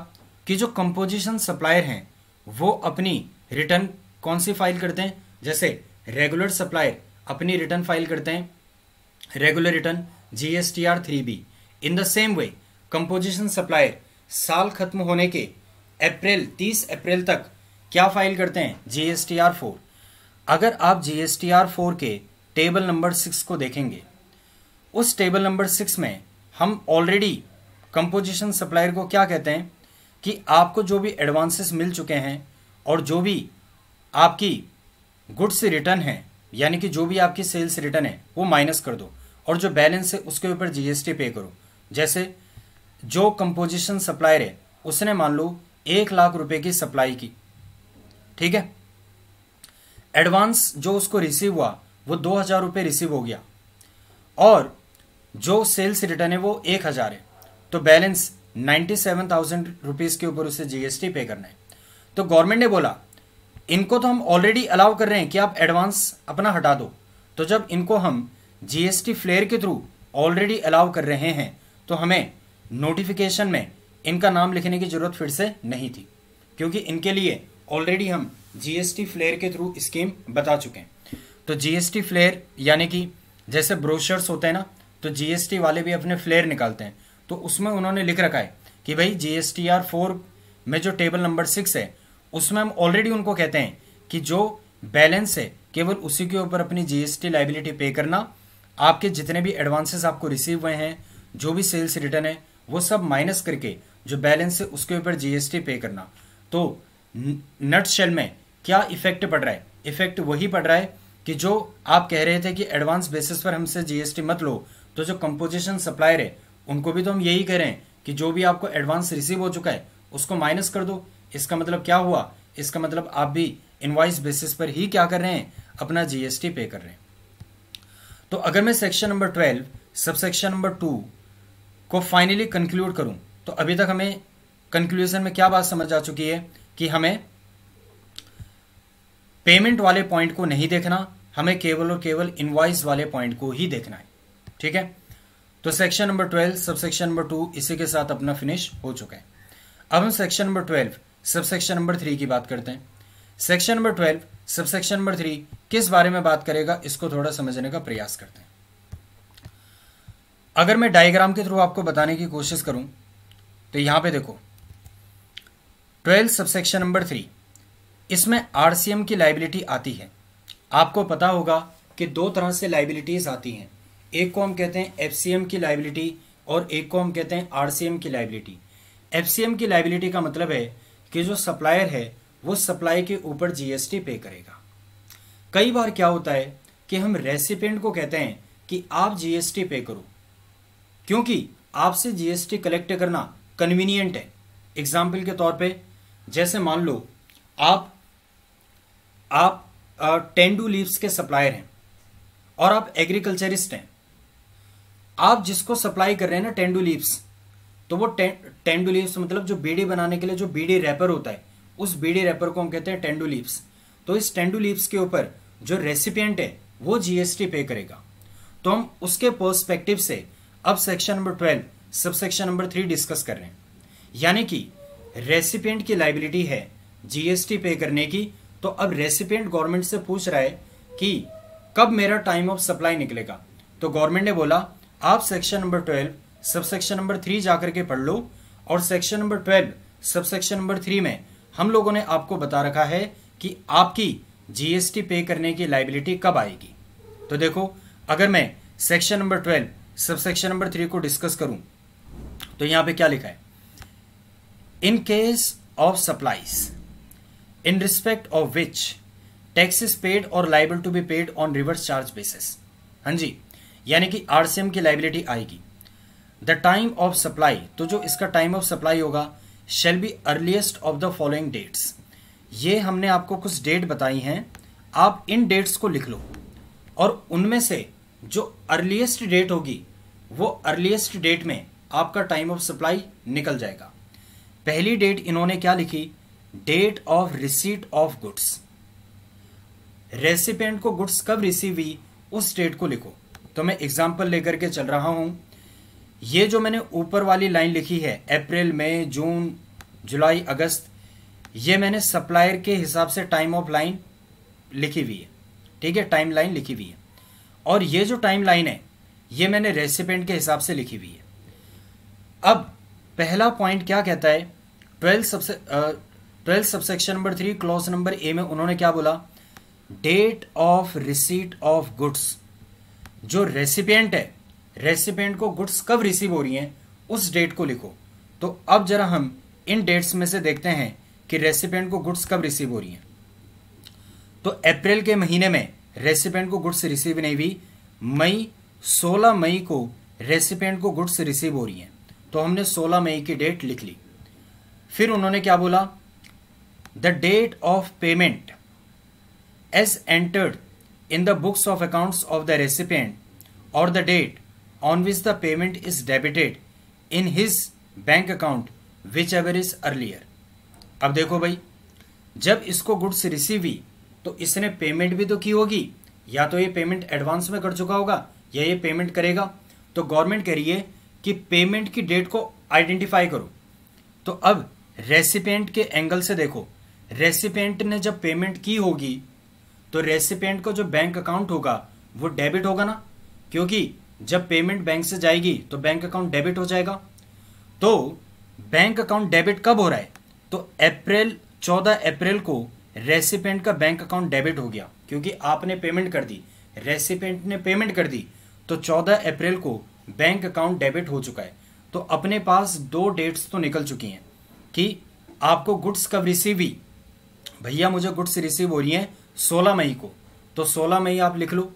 Speaker 1: कि जो कंपोजिशन सप्लायर हैं वो अपनी रिटर्न कौन सी फाइल करते हैं जैसे रेगुलर सप्लायर अपनी रिटर्न फाइल करते हैं regular return G S T R three B in the same way composition supplier साल खत्म होने के अप्रैल 30 अप्रैल तक क्या फाइल करते हैं जीएसटीआर आर फोर अगर आप जीएसटीआर आर फोर के टेबल नंबर सिक्स को देखेंगे उस टेबल नंबर सिक्स में हम ऑलरेडी कंपोजिशन सप्लायर को क्या कहते हैं कि आपको जो भी एडवांसेस मिल चुके हैं और जो भी आपकी गुड्स रिटर्न है यानी कि जो भी आपकी सेल्स रिटर्न है वो माइनस कर दो और जो बैलेंस है उसके ऊपर जीएसटी पे करो जैसे जो कंपोजिशन सप्लायर है उसने मान लो एक लाख रुपए की सप्लाई की ठीक है एडवांस जो उसको रिसीव हुआ वो दो हजार रुपये रिसीव हो गया और जो सेल्स रिटर्न है वो एक हजार है तो balance ninety seven thousand rupees के ऊपर उसे जीएसटी पे करना है तो गवर्नमेंट ने बोला इनको तो हम ऑलरेडी अलाउ कर रहे हैं कि आप एडवांस अपना हटा दो तो जब इनको हम जीएसटी फ्लेयर के थ्रू ऑलरेडी अलाउ कर रहे हैं तो हमें नोटिफिकेशन में इनका नाम लिखने की जरूरत फिर से नहीं थी क्योंकि इनके लिए ऑलरेडी हम जीएसटी फ्लेयर के थ्रू स्कीम बता चुके हैं तो जीएसटी फ्लेयर यानी कि जैसे ब्रोशर्स होते हैं ना तो जीएसटी वाले भी अपने फ्लेयर निकालते हैं तो उसमें उन्होंने लिख रखा है कि भाई जीएसटी आर फोर में जो टेबल नंबर सिक्स है उसमें हम ऑलरेडी उनको कहते हैं कि जो बैलेंस है केवल उसी के ऊपर अपनी जीएसटी लाइबिलिटी पे करना आपके जितने भी एडवांसेस आपको रिसीव हुए हैं जो भी सेल्स रिटर्न है वो सब माइनस करके जो बैलेंस है उसके ऊपर जीएसटी पे करना तो नट शेल में क्या इफेक्ट पड़ रहा है इफेक्ट वही पड़ रहा है कि जो आप कह रहे थे कि एडवांस बेसिस पर हमसे जीएसटी मत लो तो जो कंपोजिशन सप्लायर है उनको भी तो हम यही कह रहे हैं कि जो भी आपको एडवांस रिसीव हो चुका है उसको माइनस कर दो इसका मतलब क्या हुआ इसका मतलब आप भी इनवाइस बेसिस पर ही क्या कर रहे हैं अपना जीएसटी पे कर रहे हैं तो अगर मैं section number twelve sub section number two को फाइनली कंक्लूड करूं तो अभी तक हमें कंक्लूजन में क्या बात समझ आ चुकी है कि हमें पेमेंट वाले पॉइंट को नहीं देखना हमें केवल और केवल इनवाइस वाले पॉइंट को ही देखना है ठीक है तो section number twelve sub section number two इसी के साथ अपना फिनिश हो चुका है अब हम section number twelve subsection number three की बात करते हैं section number twelve subsection number three किस बारे में बात करेगा इसको थोड़ा समझने का प्रयास करते हैं अगर मैं डायग्राम के थ्रू आपको बताने की कोशिश करूं तो यहां पे देखो ट्वेल्व सबसेक्शन नंबर थ्री इसमें आरसीएम की लाइबिलिटी आती है आपको पता होगा कि दो तरह से लाइबिलिटीज आती हैं एक को हम कहते हैं एफसीएम की लाइबिलिटी और एक को हम कहते हैं आरसीएम की लाइबिलिटी एफसीएम की लाइबिलिटी का मतलब है कि जो सप्लायर है वो सप्लाई के ऊपर जीएसटी पे करेगा कई बार क्या होता है कि हम रेसिपेंट को कहते हैं कि आप जीएसटी पे करो क्योंकि आपसे जीएसटी कलेक्ट करना कन्वीनियंट है एग्जाम्पल के तौर पे जैसे मान लो आप आप टेंडू लीव्स के सप्लायर हैं और आप एग्रीकल्चरिस्ट हैं आप जिसको सप्लाई कर रहे हैं ना टेंडू लीव्स तो वो टेंडुलिप्स मतलब जो बीड़ी बनाने के लिए जो बीड़ी रैपर होता है उस बीड़ी रैपर को हम कहते हैं टेंडुलिप्स तो इस टेंडुलिप्स के ऊपर जो रेसिपियंट है वो जीएसटी पे करेगा तो हम उसके पर्सपेक्टिव से अब section number twelve sub section number three discuss कर रहे हैं यानी कि रेसिपियंट की लाइबिलिटी है जीएसटी पे करने की तो अब रेसिपियंट गवर्नमेंट से पूछ रहा है कि कब मेरा टाइम ऑफ सप्लाई निकलेगा तो गवर्नमेंट ने बोला आप section number twelve sub section number three जाकर के पढ़ लो और section number twelve section number three में हम लोगों ने आपको बता रखा है कि आपकी जीएसटी पे करने की लाइबिलिटी कब आएगी तो देखो अगर मैं section number twelve section number three को डिस्कस करूं तो यहां पे क्या लिखा है in case of supplies in respect of which tax is paid और liable to be paid on reverse charge basis हांजी जी यानी कि आरसीएम की लाइबिलिटी आएगी द टाइम ऑफ सप्लाई तो जो इसका टाइम ऑफ सप्लाई होगा shall be earliest of the following dates ये हमने आपको कुछ डेट बताई हैं आप इन डेट्स को लिख लो और उनमें से जो अर्लीस्ट डेट होगी वो अर्लीस्ट डेट में आपका टाइम ऑफ सप्लाई निकल जाएगा पहली डेट इन्होंने क्या लिखी date of receipt of goods recipient को गुड्स कब रिसीव हुई उस डेट को लिखो तो मैं एग्जाम्पल लेकर के चल रहा हूं ये जो मैंने ऊपर वाली लाइन लिखी है अप्रैल मई जून जुलाई अगस्त ये मैंने सप्लायर के हिसाब से टाइम ऑफ लाइन लिखी हुई है ठीक है टाइम लाइन लिखी हुई है और ये जो टाइम लाइन है ये मैंने रेसिपेंट के हिसाब से लिखी हुई है अब पहला पॉइंट क्या कहता है ट्वेल्थ सबसे twelfth subsection number three clause number A में उन्होंने क्या बोला date of receipt of goods जो रेसिपियंट है रेसिपेंट को गुड्स कब रिसीव हो रही हैं उस डेट को लिखो तो अब जरा हम इन डेट्स में से देखते हैं कि रेसिपेंट को गुड्स कब रिसीव हो रही हैं तो अप्रैल के महीने में रेसिपेंट को गुड्स रिसीव नहीं हुई मई 16 मई को रेसिपेंट को गुड्स रिसीव हो रही हैं तो हमने 16 मई की डेट लिख ली फिर उन्होंने क्या बोला the date of payment as entered in the books of accounts of the recipient और the date on which the payment is debited in his bank account which ever is earlier अब देखो भाई जब इसको गुड्स रिसीव हुई तो इसने payment भी तो की होगी या तो ये पेमेंट एडवांस में कर चुका होगा या ये पेमेंट करेगा तो गवर्नमेंट कह रही है कि पेमेंट की डेट को आइडेंटिफाई करो तो अब रेसिपेंट के एंगल से देखो रेसिपेंट ने जब पेमेंट की होगी तो रेसिपेंट को जो बैंक अकाउंट होगा वो डेबिट होगा ना क्योंकि जब पेमेंट बैंक से जाएगी तो बैंक अकाउंट डेबिट हो जाएगा तो बैंक अकाउंट डेबिट कब हो रहा है तो अप्रैल 14 अप्रैल को रेसिपेंट का बैंक अकाउंट डेबिट हो गया क्योंकि आपने पेमेंट कर दी रेसिपेंट ने पेमेंट कर दी तो 14 अप्रैल को बैंक अकाउंट डेबिट हो चुका है तो अपने पास दो डेट्स तो निकल चुकी हैं कि आपको गुड्स कब रिसीव हुई भैया मुझे गुड्स रिसीव हो रही हैं 16 मई को तो 16 मई आप लिख लो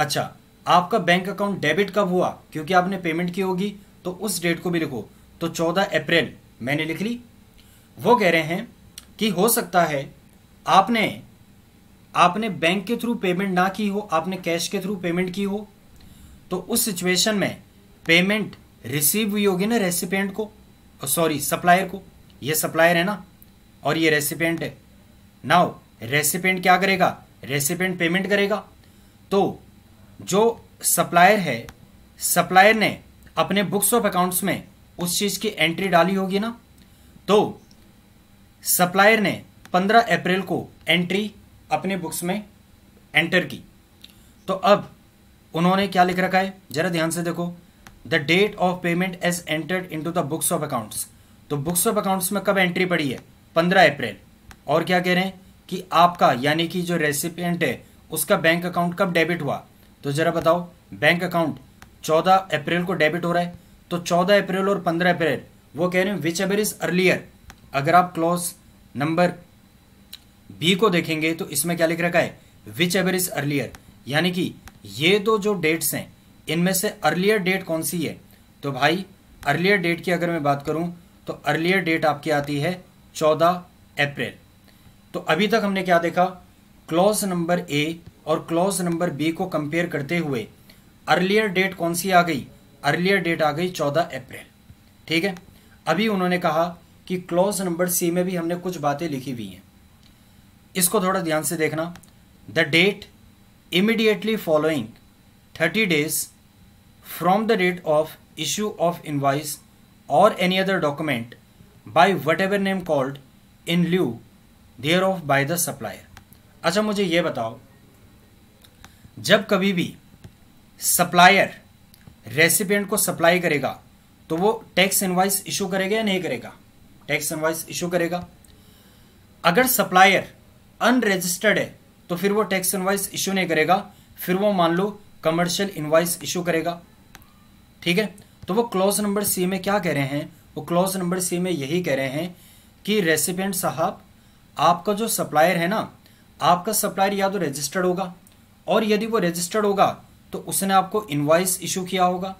Speaker 1: अच्छा आपका बैंक अकाउंट डेबिट कब हुआ क्योंकि आपने पेमेंट की होगी तो उस डेट को भी लिखो तो 14 अप्रैल मैंने लिख ली वो कह रहे हैं कि हो सकता है आपने आपने बैंक के थ्रू पेमेंट ना की हो आपने कैश के थ्रू पेमेंट की हो तो उस सिचुएशन में पेमेंट रिसीव हुई होगी ना रेसिपेंट को सॉरी सप्लायर को ये सप्लायर है ना और ये रेसिपेंट है नाउ रेसिपेंट क्या करेगा रेसिपेंट पेमेंट करेगा तो जो सप्लायर है सप्लायर ने अपने बुक्स ऑफ अकाउंट्स में उस चीज की एंट्री डाली होगी ना तो सप्लायर ने 15 अप्रैल को एंट्री अपने बुक्स में एंटर की तो अब उन्होंने क्या लिख रखा है जरा ध्यान से देखो the date of payment as entered into the books of accounts तो बुक्स ऑफ अकाउंट्स में कब एंट्री पड़ी है पंद्रह अप्रैल और क्या कह रहे हैं कि आपका यानी कि जो रेसिपियंट है उसका बैंक अकाउंट कब डेबिट हुआ तो ज़रा बताओ बैंक अकाउंट चौदह अप्रैल को डेबिट हो रहा है तो चौदह अप्रैल और पंद्रह अप्रैल वो कह रहे हैं विच एवर इज अर्लियर अगर आप क्लॉज नंबर बी को देखेंगे तो इसमें क्या लिख रखा है विच एवर इज अर्लियर यानी कि ये दो जो डेट्स हैं इनमें से अर्लियर डेट कौन सी है तो भाई अर्लियर डेट की अगर मैं बात करूं तो अर्लियर डेट आपकी आती है चौदह अप्रैल तो अभी तक हमने क्या देखा क्लॉज नंबर ए और क्लॉज नंबर बी को कंपेयर करते हुए अर्लियर डेट कौन सी आ गई अर्लियर डेट आ गई चौदह अप्रैल ठीक है अभी उन्होंने कहा कि क्लॉज नंबर सी में भी हमने कुछ बातें लिखी हुई हैं इसको थोड़ा ध्यान से देखना the date immediately following thirty days from the date of issue of invoice any other document document what name called in lieu thereof by the supplier अच्छा मुझे ये बताओ जब कभी भी सप्लायर रेसिपियंट को सप्लाई करेगा तो वो टैक्स इनवाइस इशू करेगा या नहीं करेगा टैक्स इनवाइस इशू करेगा अगर सप्लायर अनरजिस्टर्ड है तो फिर वो टैक्स इनवाइस इशू नहीं करेगा फिर वो मान लो कमर्शियल इनवाइस इशू करेगा ठीक है तो वो क्लॉज नंबर सी में क्या कह रहे हैं वो क्लॉज नंबर सी में यही कह रहे हैं कि रेसिपेंट साहब आपका जो सप्लायर है ना आपका सप्लायर या तो रजिस्टर्ड होगा और यदि वो रजिस्टर्ड होगा तो उसने आपको इन्वाइस इशू किया होगा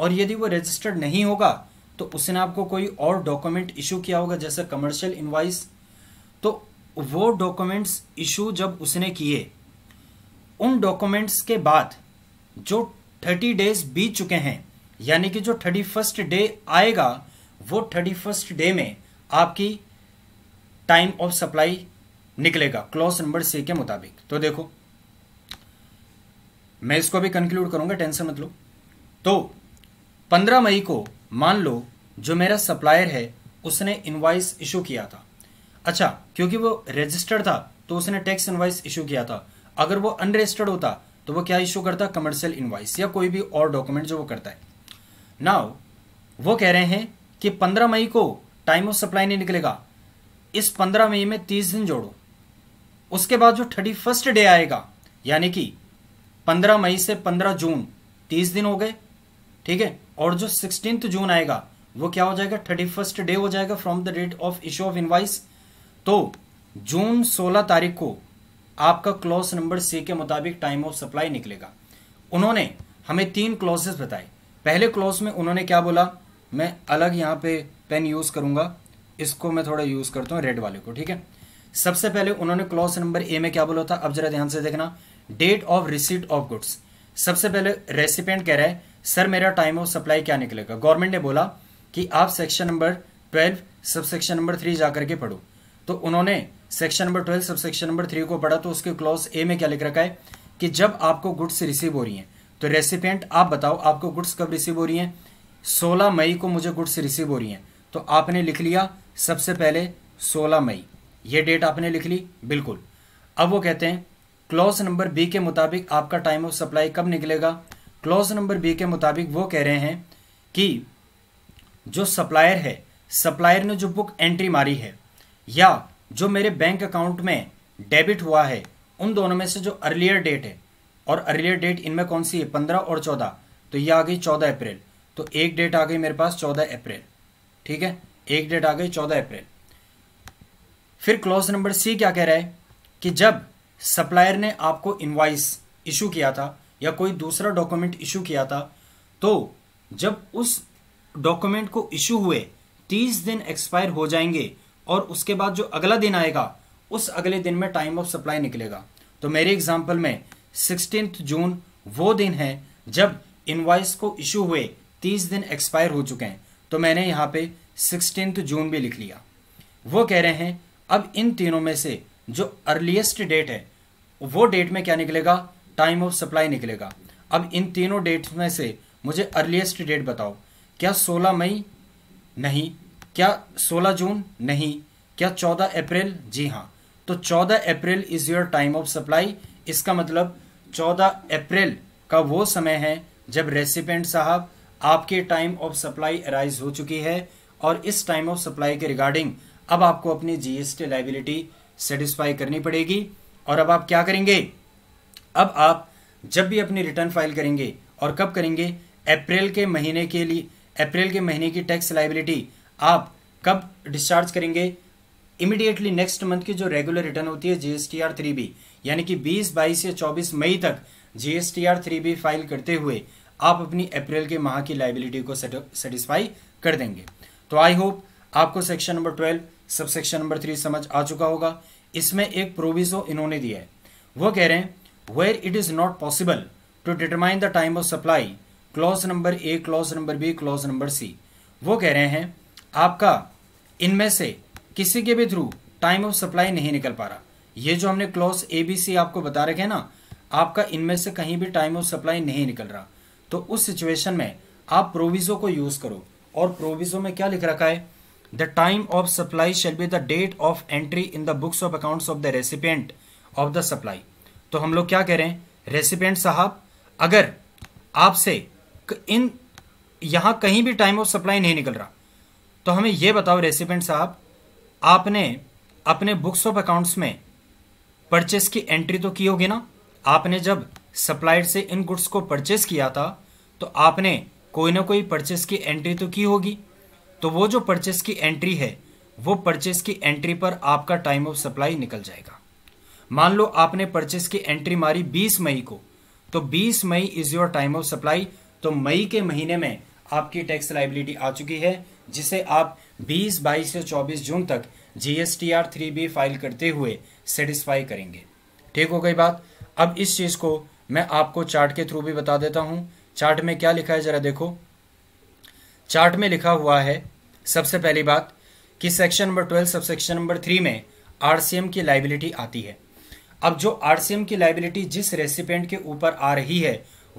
Speaker 1: और यदि वो रजिस्टर्ड नहीं होगा तो उसने आपको कोई और डॉक्यूमेंट इशू किया होगा जैसे कमर्शियल इन्वाइस तो वो डॉक्यूमेंट्स इशू जब उसने किए उन डॉक्यूमेंट्स के बाद जो थर्टी डेज बीत चुके हैं यानी कि जो थर्टी फर्स्ट डे आएगा वो थर्टी फर्स्ट डे में आपकी टाइम ऑफ सप्लाई निकलेगा क्लॉज नंबर सी के मुताबिक तो देखो मैं इसको भी कंक्लूड करूंगा टेंशन मत लो तो 15 मई को मान लो जो मेरा सप्लायर है उसने इनवाइस इशू किया था अच्छा क्योंकि वो रजिस्टर्ड था तो उसने टैक्स इनवाइस इशू किया था अगर वो अनरजिस्टर्ड होता तो वो क्या इशू करता कमर्शियल इनवाइस या कोई भी और डॉक्यूमेंट जो वो करता है नाउ वो कह रहे हैं कि 15 मई को टाइम ऑफ सप्लाई नहीं निकलेगा इस 15 मई में 30 दिन जोड़ो उसके बाद जो थर्टी फर्स्ट डे आएगा यानी कि पंद्रह मई से पंद्रह जून तीस दिन हो गए ठीक है और जो सिक्सटीन जून आएगा वो क्या हो जाएगा थर्टी फर्स्ट डे हो जाएगा from the date of issue of invoice तो जून सोलह तारीख को आपका क्लॉज नंबर सी के मुताबिक टाइम ऑफ सप्लाई निकलेगा उन्होंने हमें तीन क्लॉजेस बताए पहले क्लॉज में उन्होंने क्या बोला मैं अलग यहां पे पेन यूज करूंगा इसको मैं थोड़ा यूज करता हूं रेड वाले को ठीक है सबसे पहले उन्होंने क्लॉज नंबर ए में क्या बोला था अब जरा ध्यान से देखना date of receipt of goods सबसे पहले रेसिपेंट कह रहा है सर मेरा टाइम ऑफ सप्लाई क्या निकलेगा गवर्नमेंट ने बोला कि आप section number twelve sub section number three जा के पढ़ो तो उन्होंने section number twelve sub section number three को पढ़ा तो उसके क्लॉज ए में क्या लिख रखा है कि जब आपको गुड्स रिसीव हो रही हैं तो रेसिपेंट आप बताओ आपको गुड्स कब रिसीव हो रही हैं सोलह मई को मुझे गुड्स रिसीव हो रही हैं तो आपने लिख लिया सबसे पहले सोलह मई ये डेट आपने लिख ली बिल्कुल अब वो कहते हैं क्लॉज नंबर बी के मुताबिक आपका टाइम ऑफ सप्लाई कब निकलेगा क्लॉज नंबर बी के मुताबिक वो कह रहे हैं कि जो सप्लायर है सप्लायर ने जो बुक एंट्री मारी है या जो मेरे बैंक अकाउंट में डेबिट हुआ है उन दोनों में से जो अर्लियर डेट है और अर्लियर डेट इनमें कौन सी है पंद्रह और चौदह तो ये आ गई चौदह अप्रैल तो एक डेट आ गई मेरे पास चौदह अप्रैल ठीक है एक डेट आ गई चौदह अप्रैल फिर क्लॉज नंबर सी क्या कह रहा है कि जब सप्लायर ने आपको इन्वाइस इशू किया था या कोई दूसरा डॉक्यूमेंट इशू किया था तो जब उस डॉक्यूमेंट को इशू हुए तीस दिन एक्सपायर हो जाएंगे और उसके बाद जो अगला दिन आएगा उस अगले दिन में टाइम ऑफ सप्लाई निकलेगा तो मेरे एग्जाम्पल में सिक्सटीन जून वो दिन है जब इनवाइस को इशू हुए तीस दिन एक्सपायर हो चुके हैं तो मैंने यहाँ पे सिक्सटीन जून भी लिख लिया वो कह रहे हैं अब इन तीनों में से जो अर्लीस्ट डेट है वो डेट में क्या निकलेगा टाइम ऑफ सप्लाई निकलेगा अब इन तीनों डेट में से मुझे अर्लीस्ट डेट बताओ क्या 16 मई नहीं क्या 16 जून नहीं क्या 14 अप्रैल जी हाँ तो 14 April is your time of supply इसका मतलब 14 अप्रैल का वो समय है जब रेसिपेंट साहब आपके टाइम ऑफ सप्लाई अराइज हो चुकी है और इस टाइम ऑफ सप्लाई के रिगार्डिंग अब आपको अपनी जीएसटी लाइबिलिटी सेटिस्फाई करनी पड़ेगी और अब आप क्या करेंगे अब आप जब भी अपनी रिटर्न फाइल करेंगे और कब करेंगे अप्रैल के महीने के लिए अप्रैल के महीने की टैक्स लाइबिलिटी आप कब डिस्चार्ज करेंगे इमिडिएटली नेक्स्ट मंथ की जो रेगुलर रिटर्न होती है आर थ्री बी यानी कि बीस बाईस या चौबीस मई तक आर थ्री बी फाइल करते हुए आप अपनी अप्रैल के माह की लाइबिलिटी को सेटिस्फाई कर देंगे तो आई होप आपको section number twelve sub section number three समझ आ चुका होगा इसमें एक प्रोविजो इन्होंने दिया है वो कह रहे हैं where it is not possible to determine the time of supply clause number A clause number B clause number C वो कह रहे हैं आपका इनमें से किसी के भी थ्रू टाइम ऑफ सप्लाई नहीं निकल पा रहा ये जो हमने क्लॉज ए बी सी आपको बता रखे ना आपका इनमें से कहीं भी टाइम ऑफ सप्लाई नहीं निकल रहा तो उस सिचुएशन में आप प्रोविजो को यूज करो और प्रोविजो में क्या लिख रखा है the time of supply shall be the date of entry in the books of accounts of the recipient of the supply तो हम लोग क्या कह रहे हैं रेसिपेंट साहब अगर आपसे इन यहाँ कहीं भी टाइम ऑफ सप्लाई नहीं निकल रहा तो हमें यह बताओ रेसिपेंट साहब आपने अपने बुक्स ऑफ अकाउंट्स में परचेस की एंट्री तो की होगी ना आपने जब सप्लायर से इन गुड्स को परचेस किया था तो आपने कोई ना कोई परचेस की एंट्री तो की होगी तो वो जो परचेस की एंट्री है वो परचेस की एंट्री पर आपका टाइम ऑफ सप्लाई निकल जाएगा मान लो आपने परचेस की एंट्री मारी 20 मई को तो 20 May is your time of supply तो मई के महीने में आपकी टैक्स लाइबिलिटी आ चुकी है जिसे आप 20 बाईस या 24 जून तक जीएसटीआर बी फाइल करते हुए सेटिस्फाई करेंगे ठीक हो गई बात अब इस चीज को मैं आपको चार्ट के थ्रू भी बता देता हूं चार्ट में क्या लिखा है जरा देखो चार्ट में लिखा हुआ है सबसे पहली बात कि section number twelve sub section number three में आरसीएम की लाइबिलिटी आती है अब जो आरसीएम की लाइबिलिटी जिस रेसिपेंट के ऊपर आ रही है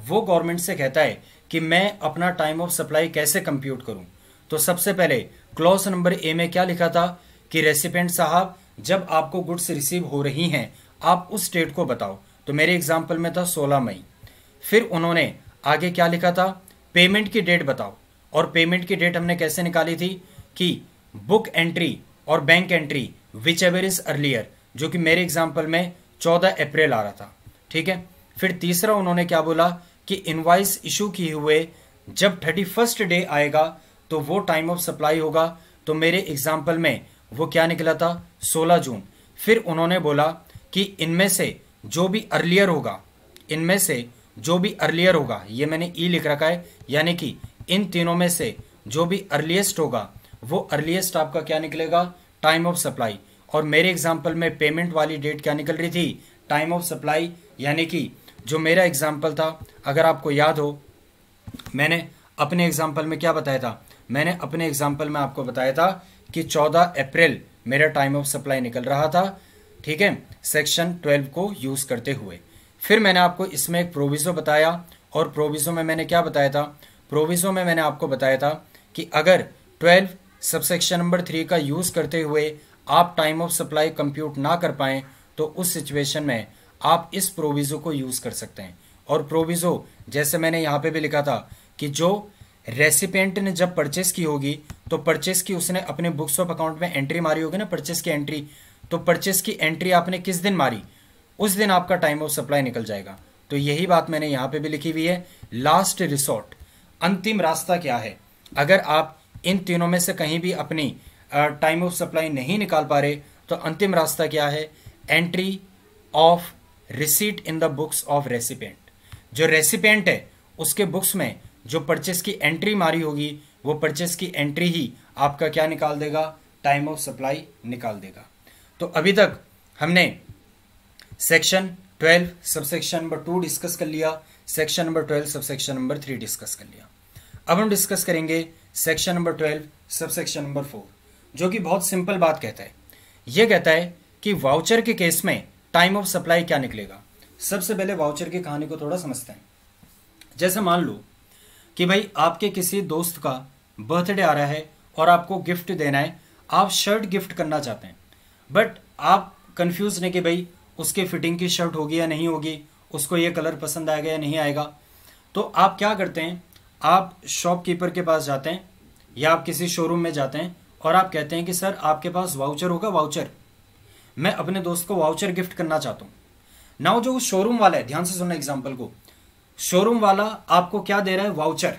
Speaker 1: वो गवर्नमेंट से कहता है कि मैं अपना टाइम ऑफ सप्लाई कैसे कंप्यूट करूं तो सबसे पहले क्लॉज नंबर ए में क्या लिखा था कि रेसिपेंट साहब जब आपको गुड्स रिसीव हो रही हैं आप उस डेट को बताओ तो मेरे एग्जाम्पल में था सोलह मई फिर उन्होंने आगे क्या लिखा था पेमेंट की डेट बताओ और पेमेंट की डेट हमने कैसे निकाली थी कि बुक एंट्री और bank entry which ever is earlier जो कि मेरे एग्जाम्पल में चौदह अप्रैल आ रहा था ठीक है फिर तीसरा उन्होंने क्या बोला कि इनवाइस इशू किए हुए जब थर्टी फर्स्ट डे आएगा तो वो टाइम ऑफ सप्लाई होगा तो मेरे एग्जाम्पल में वो क्या निकला था 16 जून फिर उन्होंने बोला कि इनमें से जो भी अर्लियर होगा इनमें से जो भी अर्लियर होगा ये मैंने ई e लिख रखा है यानी कि इन तीनों में से जो भी अर्लीस्ट होगा वो अर्लीस्ट आपका क्या निकलेगा टाइम ऑफ सप्लाई और मेरे एग्जाम्पल में पेमेंट वाली डेट क्या निकल रही थी टाइम ऑफ सप्लाई यानी कि जो मेरा एग्जाम्पल था अगर आपको याद हो मैंने अपने एग्जाम्पल में क्या बताया था मैंने अपने एग्जाम्पल में आपको बताया था कि 14 अप्रैल मेरा टाइम ऑफ सप्लाई निकल रहा था ठीक है सेक्शन 12 को यूज़ करते हुए फिर मैंने आपको इसमें एक प्रोविज़ो बताया और प्रोविज़ो में मैंने क्या बताया था प्रोविज़ो में मैंने आपको बताया था कि अगर ट्वेल्व सबसेक्शन नंबर थ्री का यूज़ करते हुए आप टाइम ऑफ सप्लाई कंप्यूट ना कर पाएँ तो उस सिचुएशन में आप इस प्रोविज़ो को यूज़ कर सकते हैं और प्रोविज़ो जैसे मैंने यहाँ पे भी लिखा था कि जो रेसिपेंट ने जब परचेस की होगी तो परचेस की उसने अपने बुक्स ऑफ अकाउंट में एंट्री मारी होगी ना परचेस की एंट्री तो परचेस की एंट्री आपने किस दिन मारी उस दिन आपका टाइम ऑफ सप्लाई निकल जाएगा तो यही बात मैंने यहाँ पे भी लिखी हुई है लास्ट रिसोर्ट अंतिम रास्ता क्या है अगर आप इन तीनों में से कहीं भी अपनी टाइम ऑफ सप्लाई नहीं निकाल पा रहे तो अंतिम रास्ता क्या है entry of receipt in the books of recipient जो रेसिपेंट है उसके बुक्स में जो परचेस की एंट्री मारी होगी वो परचेस की एंट्री ही आपका क्या निकाल देगा टाइम ऑफ सप्लाई निकाल देगा तो अभी तक हमने section twelve subsection number two discuss कर लिया section number twelve subsection number three discuss कर लिया अब हम डिस्कस करेंगे section number twelve sub section number four जो कि बहुत सिंपल बात कहता है यह कहता है कि वाउचर के केस में टाइम ऑफ सप्लाई क्या निकलेगा सबसे पहले वाउचर की कहानी को थोड़ा समझते हैं जैसे मान लो कि भाई आपके किसी दोस्त का बर्थडे आ रहा है और आपको गिफ्ट देना है आप शर्ट गिफ्ट करना चाहते हैं बट आप कंफ्यूज नहीं कि भाई उसके फिटिंग की शर्ट होगी या नहीं होगी उसको ये कलर पसंद आएगा या नहीं आएगा तो आप क्या करते हैं आप शॉपकीपर के पास जाते हैं या आप किसी शोरूम में जाते हैं और आप कहते हैं कि सर आपके पास वाउचर होगा वाउचर मैं अपने दोस्त को वाउचर गिफ्ट करना चाहता हूँ नाउ जो शोरूम वाला है ध्यान से सुनना एग्जाम्पल को शोरूम वाला आपको क्या दे रहा है वाउचर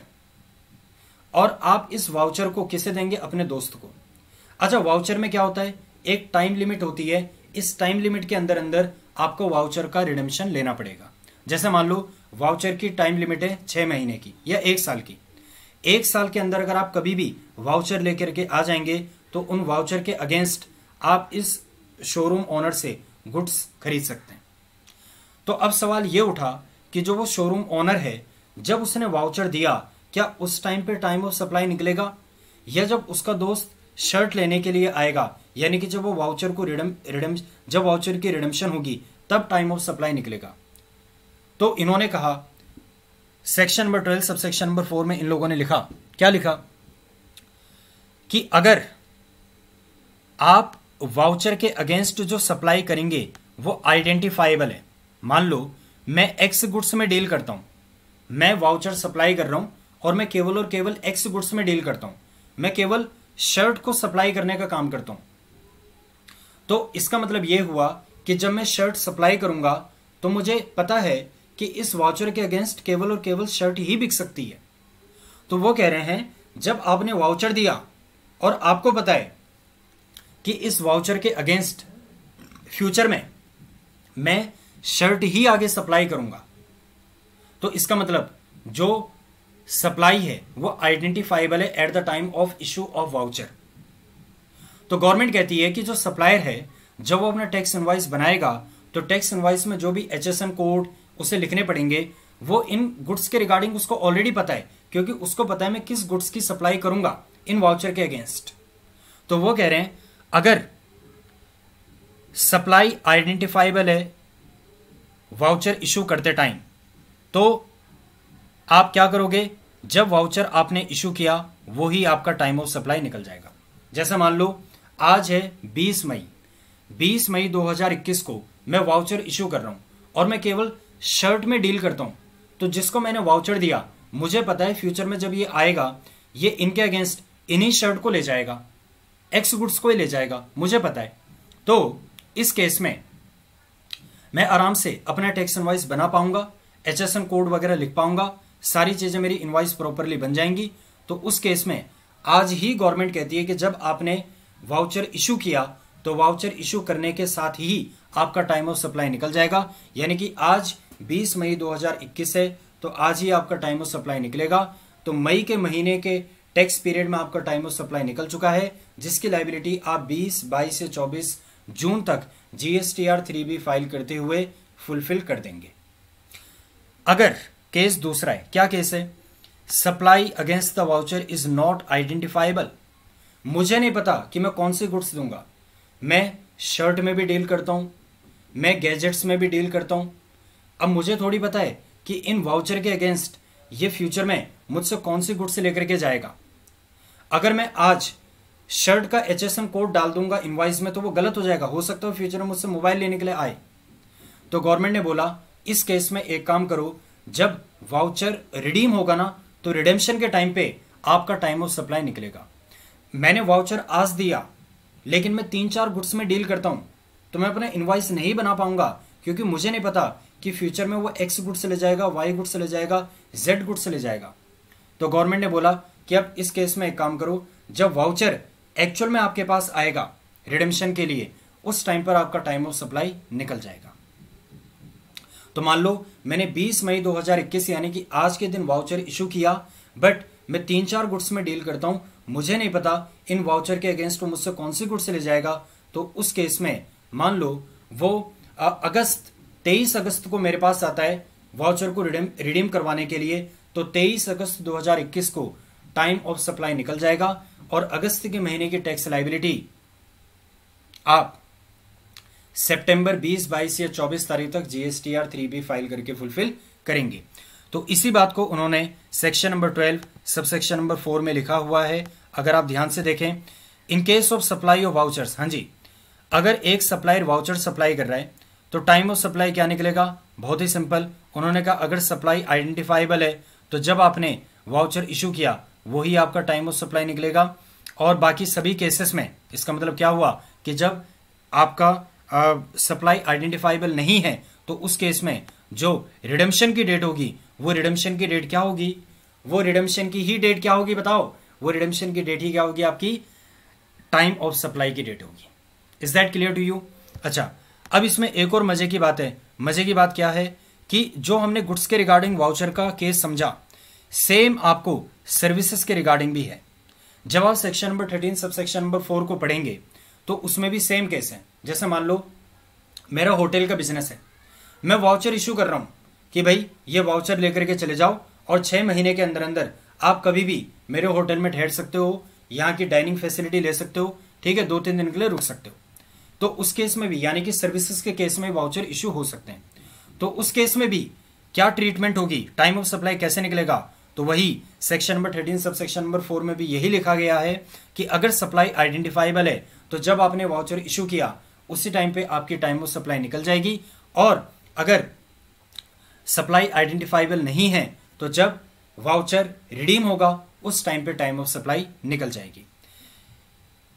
Speaker 1: और आप इस वाउचर को किसे देंगे अपने दोस्त को अच्छा वाउचर में क्या होता है एक टाइम लिमिट होती है इस टाइम लिमिट के अंदर अंदर आपको वाउचर का रिडेम्शन लेना पड़ेगा जैसे मान लो वाउचर की टाइम लिमिट है छह महीने की या एक साल की एक साल के अंदर अगर आप कभी भी वाउचर लेकर के आ जाएंगे तो उन वाउचर के अगेंस्ट आप इस शोरूम ओनर से गुड्स खरीद सकते हैं तो अब सवाल यह उठा कि जो वो शोरूम ओनर है जब उसने वाउचर दिया क्या उस टाइम पे टाइम ऑफ सप्लाई निकलेगा या जब उसका दोस्त शर्ट लेने के लिए आएगा यानी कि जब वो वाउचर को रिडम रिडम जब वाउचर की रिडम्शन होगी तब टाइम ऑफ सप्लाई निकलेगा तो इन्होंने कहा section number twelve sub section number four में इन लोगों ने लिखा क्या लिखा कि अगर आप वाउचर के अगेंस्ट जो सप्लाई करेंगे वो आइडेंटिफाइबल है मान लो मैं एक्स गुड्स में डील करता हूं मैं वाउचर सप्लाई कर रहा हूं और मैं केवल और केवल एक्स गुड्स में डील करता हूं मैं केवल शर्ट को सप्लाई करने का काम करता हूं तो इसका मतलब यह हुआ कि जब मैं शर्ट सप्लाई करूंगा तो मुझे पता है कि इस वाउचर के अगेंस्ट केवल और केवल शर्ट ही बिक सकती है तो वो कह रहे हैं जब आपने वाउचर दिया और आपको बताए कि इस वाउचर के अगेंस्ट फ्यूचर में मैं शर्ट ही आगे सप्लाई करूंगा तो इसका मतलब जो सप्लाई है वो आइडेंटिफाइबल है at the time of issue of voucher तो गवर्नमेंट कहती है कि जो सप्लायर है जब वो अपना टैक्स इनवाइस बनाएगा तो टैक्स इनवाइस में जो भी एच एस एम कोड उसे लिखने पड़ेंगे वो इन गुड्स के रिगार्डिंग उसको ऑलरेडी पता है क्योंकि उसको पता है मैं किस गुड्स की सप्लाई करूंगा इन वाउचर के अगेंस्ट तो वो कह रहे हैं अगर सप्लाई आइडेंटिफाइबल है वाउचर इशू करते टाइम तो आप क्या करोगे जब वाउचर आपने इशू किया वो ही आपका टाइम ऑफ सप्लाई निकल जाएगा जैसा मान लो आज है 20 मई 20 मई 2021 को मैं वाउचर इशू कर रहा हूं और मैं केवल शर्ट में डील करता हूँ तो जिसको मैंने वाउचर दिया मुझे पता है फ्यूचर में जब ये आएगा ये इनके अगेंस्ट इन्हीं शर्ट को ले जाएगा एक्स गुड्स को ही ले जाएगा मुझे पता है तो इस केस में मैं आराम से अपना टैक्स इनवाइस बना पाऊंगा एच कोड वगैरह लिख पाऊंगा सारी चीज़ें मेरी इनवाइस प्रॉपरली बन जाएंगी तो उस केस में आज ही गवर्नमेंट कहती है कि जब आपने वाउचर इशू किया तो वाउचर इशू करने के साथ ही आपका टाइम ऑफ सप्लाई निकल जाएगा यानी कि आज 20 मई 2021 है तो आज ही आपका टाइम ऑफ सप्लाई निकलेगा तो मई के महीने के टैक्स पीरियड में आपका टाइम ऑफ सप्लाई निकल चुका है जिसकी लाइबिलिटी आप 20, 22 से 24 जून तक जीएसटीआर बी फाइल करते हुए फुलफिल कर देंगे अगर केस दूसरा है क्या केस है supply against the voucher is not identifiable मुझे नहीं पता कि मैं कौन से गुड्स दूंगा मैं शर्ट में भी डील करता हूं मैं गैजेट्स में भी डील करता हूं अब मुझे थोड़ी पता है कि इन वाउचर के अगेंस्ट ये फ्यूचर में मुझसे कौन सी गुड्स लेकर के जाएगा अगर मैं आज शर्ट का एच कोड डाल दूंगा इनवाइस में तो वो गलत हो जाएगा हो सकता है फ्यूचर में मुझसे मोबाइल लेने के लिए आए तो गवर्नमेंट ने बोला इस केस में एक काम करो जब वाउचर रिडीम होगा ना तो रिडेम्शन के टाइम पे आपका टाइम ऑफ सप्लाई निकलेगा मैंने वाउचर आज दिया लेकिन मैं तीन चार गुड्स में डील करता हूं तो मैं अपना इन्वाइस नहीं बना पाऊंगा क्योंकि मुझे नहीं पता कि फ्यूचर में वो एक्स गुड से ले जाएगा वाई गुड से ले जाएगा जेड गुड से ले जाएगा तो गवर्नमेंट ने बोला कि अब इस केस में एक काम करो जब वाउचर एक्चुअल में आपके पास आएगा रिडेम्शन के लिए उस टाइम पर आपका टाइम ऑफ सप्लाई निकल जाएगा तो मान लो मैंने 20 मई 2021 यानी कि आज के दिन वाउचर इशू किया बट मैं तीन चार गुड्स में डील करता हूं मुझे नहीं पता इन वाउचर के अगेंस्ट वो मुझसे कौन सी गुड्स ले जाएगा तो उस केस में मान लो वो अगस्त तेईस अगस्त को मेरे पास आता है वाउचर को रिडीम रिडीम करवाने के लिए तो 23 अगस्त 2021 को टाइम ऑफ सप्लाई निकल जाएगा और अगस्त के महीने की टैक्स लाइबिलिटी आप सितंबर 20, 22 या 24 तारीख तक जीएसटीआर 3B फाइल करके फुलफिल करेंगे तो इसी बात को उन्होंने सेक्शन नंबर 12 सब सेक्शन नंबर 4 में लिखा हुआ है अगर आप ध्यान से देखें in case of supply of vouchers हाँ जी अगर एक सप्लायर वाउचर सप्लाई कर रहा है तो टाइम ऑफ सप्लाई क्या निकलेगा बहुत ही सिंपल उन्होंने कहा अगर सप्लाई आइडेंटिफाइबल है तो जब आपने वाउचर इशू किया वही आपका टाइम ऑफ सप्लाई निकलेगा और बाकी सभी केसेस में इसका मतलब क्या हुआ कि जब आपका सप्लाई आइडेंटिफाइबल नहीं है तो उस केस में जो रिडम्शन की डेट होगी वो रिडम्शन की डेट क्या होगी वो रिडम्शन की ही डेट क्या होगी बताओ वो रिडम्शन की डेट ही क्या होगी आपकी टाइम ऑफ सप्लाई की डेट होगी is that clear to you अच्छा अब इसमें एक और मजे की बात है मजे की बात क्या है कि जो हमने गुड्स के रिगार्डिंग वाउचर का केस समझा सेम आपको सर्विसेज के रिगार्डिंग भी है जब आप section number thirteen sub section number four को पढ़ेंगे तो उसमें भी सेम केस है जैसे मान लो मेरा होटल का बिजनेस है मैं वाउचर इशू कर रहा हूं कि भाई ये वाउचर लेकर के चले जाओ और छह महीने के अंदर अंदर आप कभी भी मेरे होटल में ठहर सकते हो यहाँ की डाइनिंग फैसिलिटी ले सकते हो ठीक है दो तीन दिन के लिए रुक सकते हो तो उस केस में भी यानी कि सर्विसेज के केस में वाउचर इश्यू हो सकते हैं तो उस केस में भी क्या ट्रीटमेंट होगी टाइम ऑफ सप्लाई कैसे निकलेगा तो वही section number thirteen sub section number four में भी यही लिखा गया है कि अगर सप्लाई आइडेंटिफाइबल है तो जब आपने वाउचर इशू किया उसी टाइम पे आपकी टाइम ऑफ सप्लाई निकल जाएगी और अगर सप्लाई आइडेंटिफाइबल नहीं है तो जब वाउचर रिडीम होगा उस टाइम पे टाइम ऑफ सप्लाई निकल जाएगी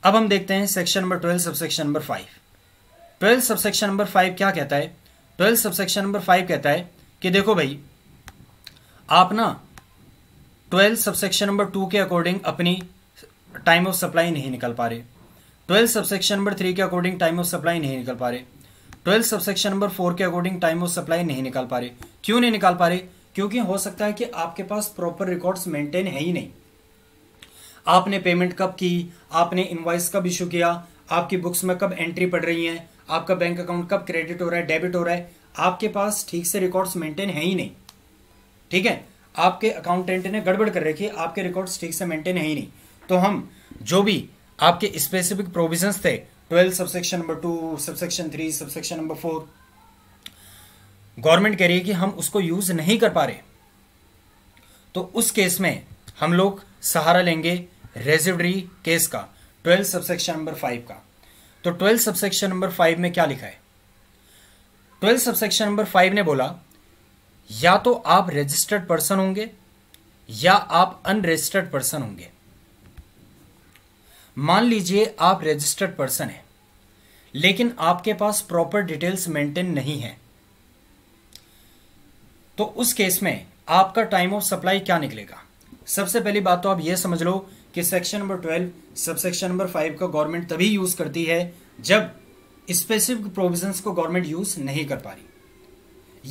Speaker 1: अब हम देखते हैं section number twelve subsection number five twelve subsection number five क्या कहता है ट्वेल्व सबसेक्शन नंबर फाइव कहता है कि देखो भाई आप ना ट्वेल्व सबसेक्शन नंबर टू के अकॉर्डिंग अपनी टाइम ऑफ सप्लाई नहीं निकल पा रहे ट्वेल्व सबसेक्शन नंबर थ्री के अकॉर्डिंग टाइम ऑफ सप्लाई नहीं निकल पा रहे ट्वेल्व सबसेक्शन नंबर फोर के अकॉर्डिंग टाइम ऑफ सप्लाई नहीं निकाल पा रहे क्यों नहीं निकाल पा रहे क्योंकि हो सकता है कि आपके पास प्रॉपर रिकॉर्ड्स मेंटेन है ही नहीं आपने पेमेंट कब की आपने इन्वाइस कब इशू किया आपकी बुक्स में कब एंट्री पड़ रही है आपका बैंक अकाउंट कब क्रेडिट हो रहा है डेबिट हो रहा है आपके पास ठीक से रिकॉर्ड्स मेंटेन है ही नहीं ठीक है आपके अकाउंटेंट ने गड़बड़ कर रखी है आपके रिकॉर्ड्स ठीक से मेंटेन है ही नहीं तो हम जो भी आपके स्पेसिफिक प्रोविजन थे twelve subsection number two subsection three subsection number four government कह रही है कि हम उसको यूज नहीं कर पा रहे तो उस केस में हम लोग सहारा लेंगे रेजिडरी केस का ट्वेल्थ सबसेक्शन नंबर फाइव का तो ट्वेल्थ सबसेक्शन नंबर फाइव में क्या लिखा है ट्वेल्थ सबसेक्शन नंबर फाइव ने बोला या तो आप रजिस्टर्ड पर्सन होंगे या आप अनरजिस्टर्ड पर्सन होंगे मान लीजिए आप रजिस्टर्ड पर्सन हैं लेकिन आपके पास प्रॉपर डिटेल्स मेंटेन नहीं है तो उस केस में आपका टाइम ऑफ सप्लाई क्या निकलेगा सबसे पहली बात तो आप यह समझ लो कि section number twelve subsection number five का गवर्नमेंट तभी यूज करती है जब स्पेसिफिक प्रोविजन को गवर्नमेंट यूज नहीं कर पा रही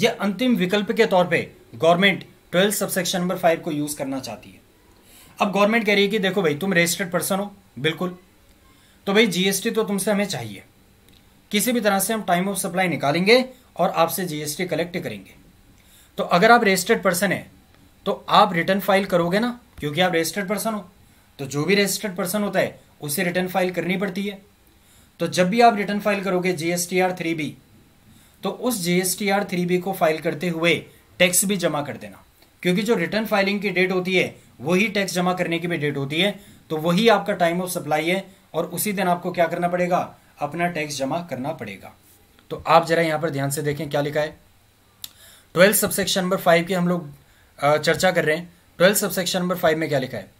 Speaker 1: यह अंतिम विकल्प के तौर पे government twelve subsection number five को यूज करना चाहती है अब गवर्नमेंट कह रही है कि देखो भाई तुम रजिस्टर्ड पर्सन हो बिल्कुल तो भाई जीएसटी तो तुमसे हमें चाहिए किसी भी तरह से हम टाइम ऑफ सप्लाई निकालेंगे और आपसे जीएसटी कलेक्ट करेंगे तो अगर आप रजिस्टर्ड पर्सन है तो आप रिटर्न फाइल करोगे ना क्योंकि आप रजिस्टर्ड पर्सन हो तो जो भी रजिस्टर्ड पर्सन होता है उसे रिटर्न फाइल करनी पड़ती है तो जब भी आप रिटर्न फाइल करोगे जीएसटी आर थ्री बी तो उस जीएसटी आर थ्री बी को फाइल करते हुए टैक्स भी जमा कर देना क्योंकि जो रिटर्न फाइलिंग की डेट होती है वही टैक्स जमा करने की भी डेट होती है तो वही आपका टाइम ऑफ सप्लाई है और उसी दिन आपको क्या करना पड़ेगा अपना टैक्स जमा करना पड़ेगा तो आप जरा यहां पर ध्यान से देखें क्या लिखा है ट्वेल्थ सबसेक्शन नंबर फाइव की हम लोग चर्चा कर रहे हैं ट्वेल्थ सबसेक्शन नंबर फाइव में क्या लिखा है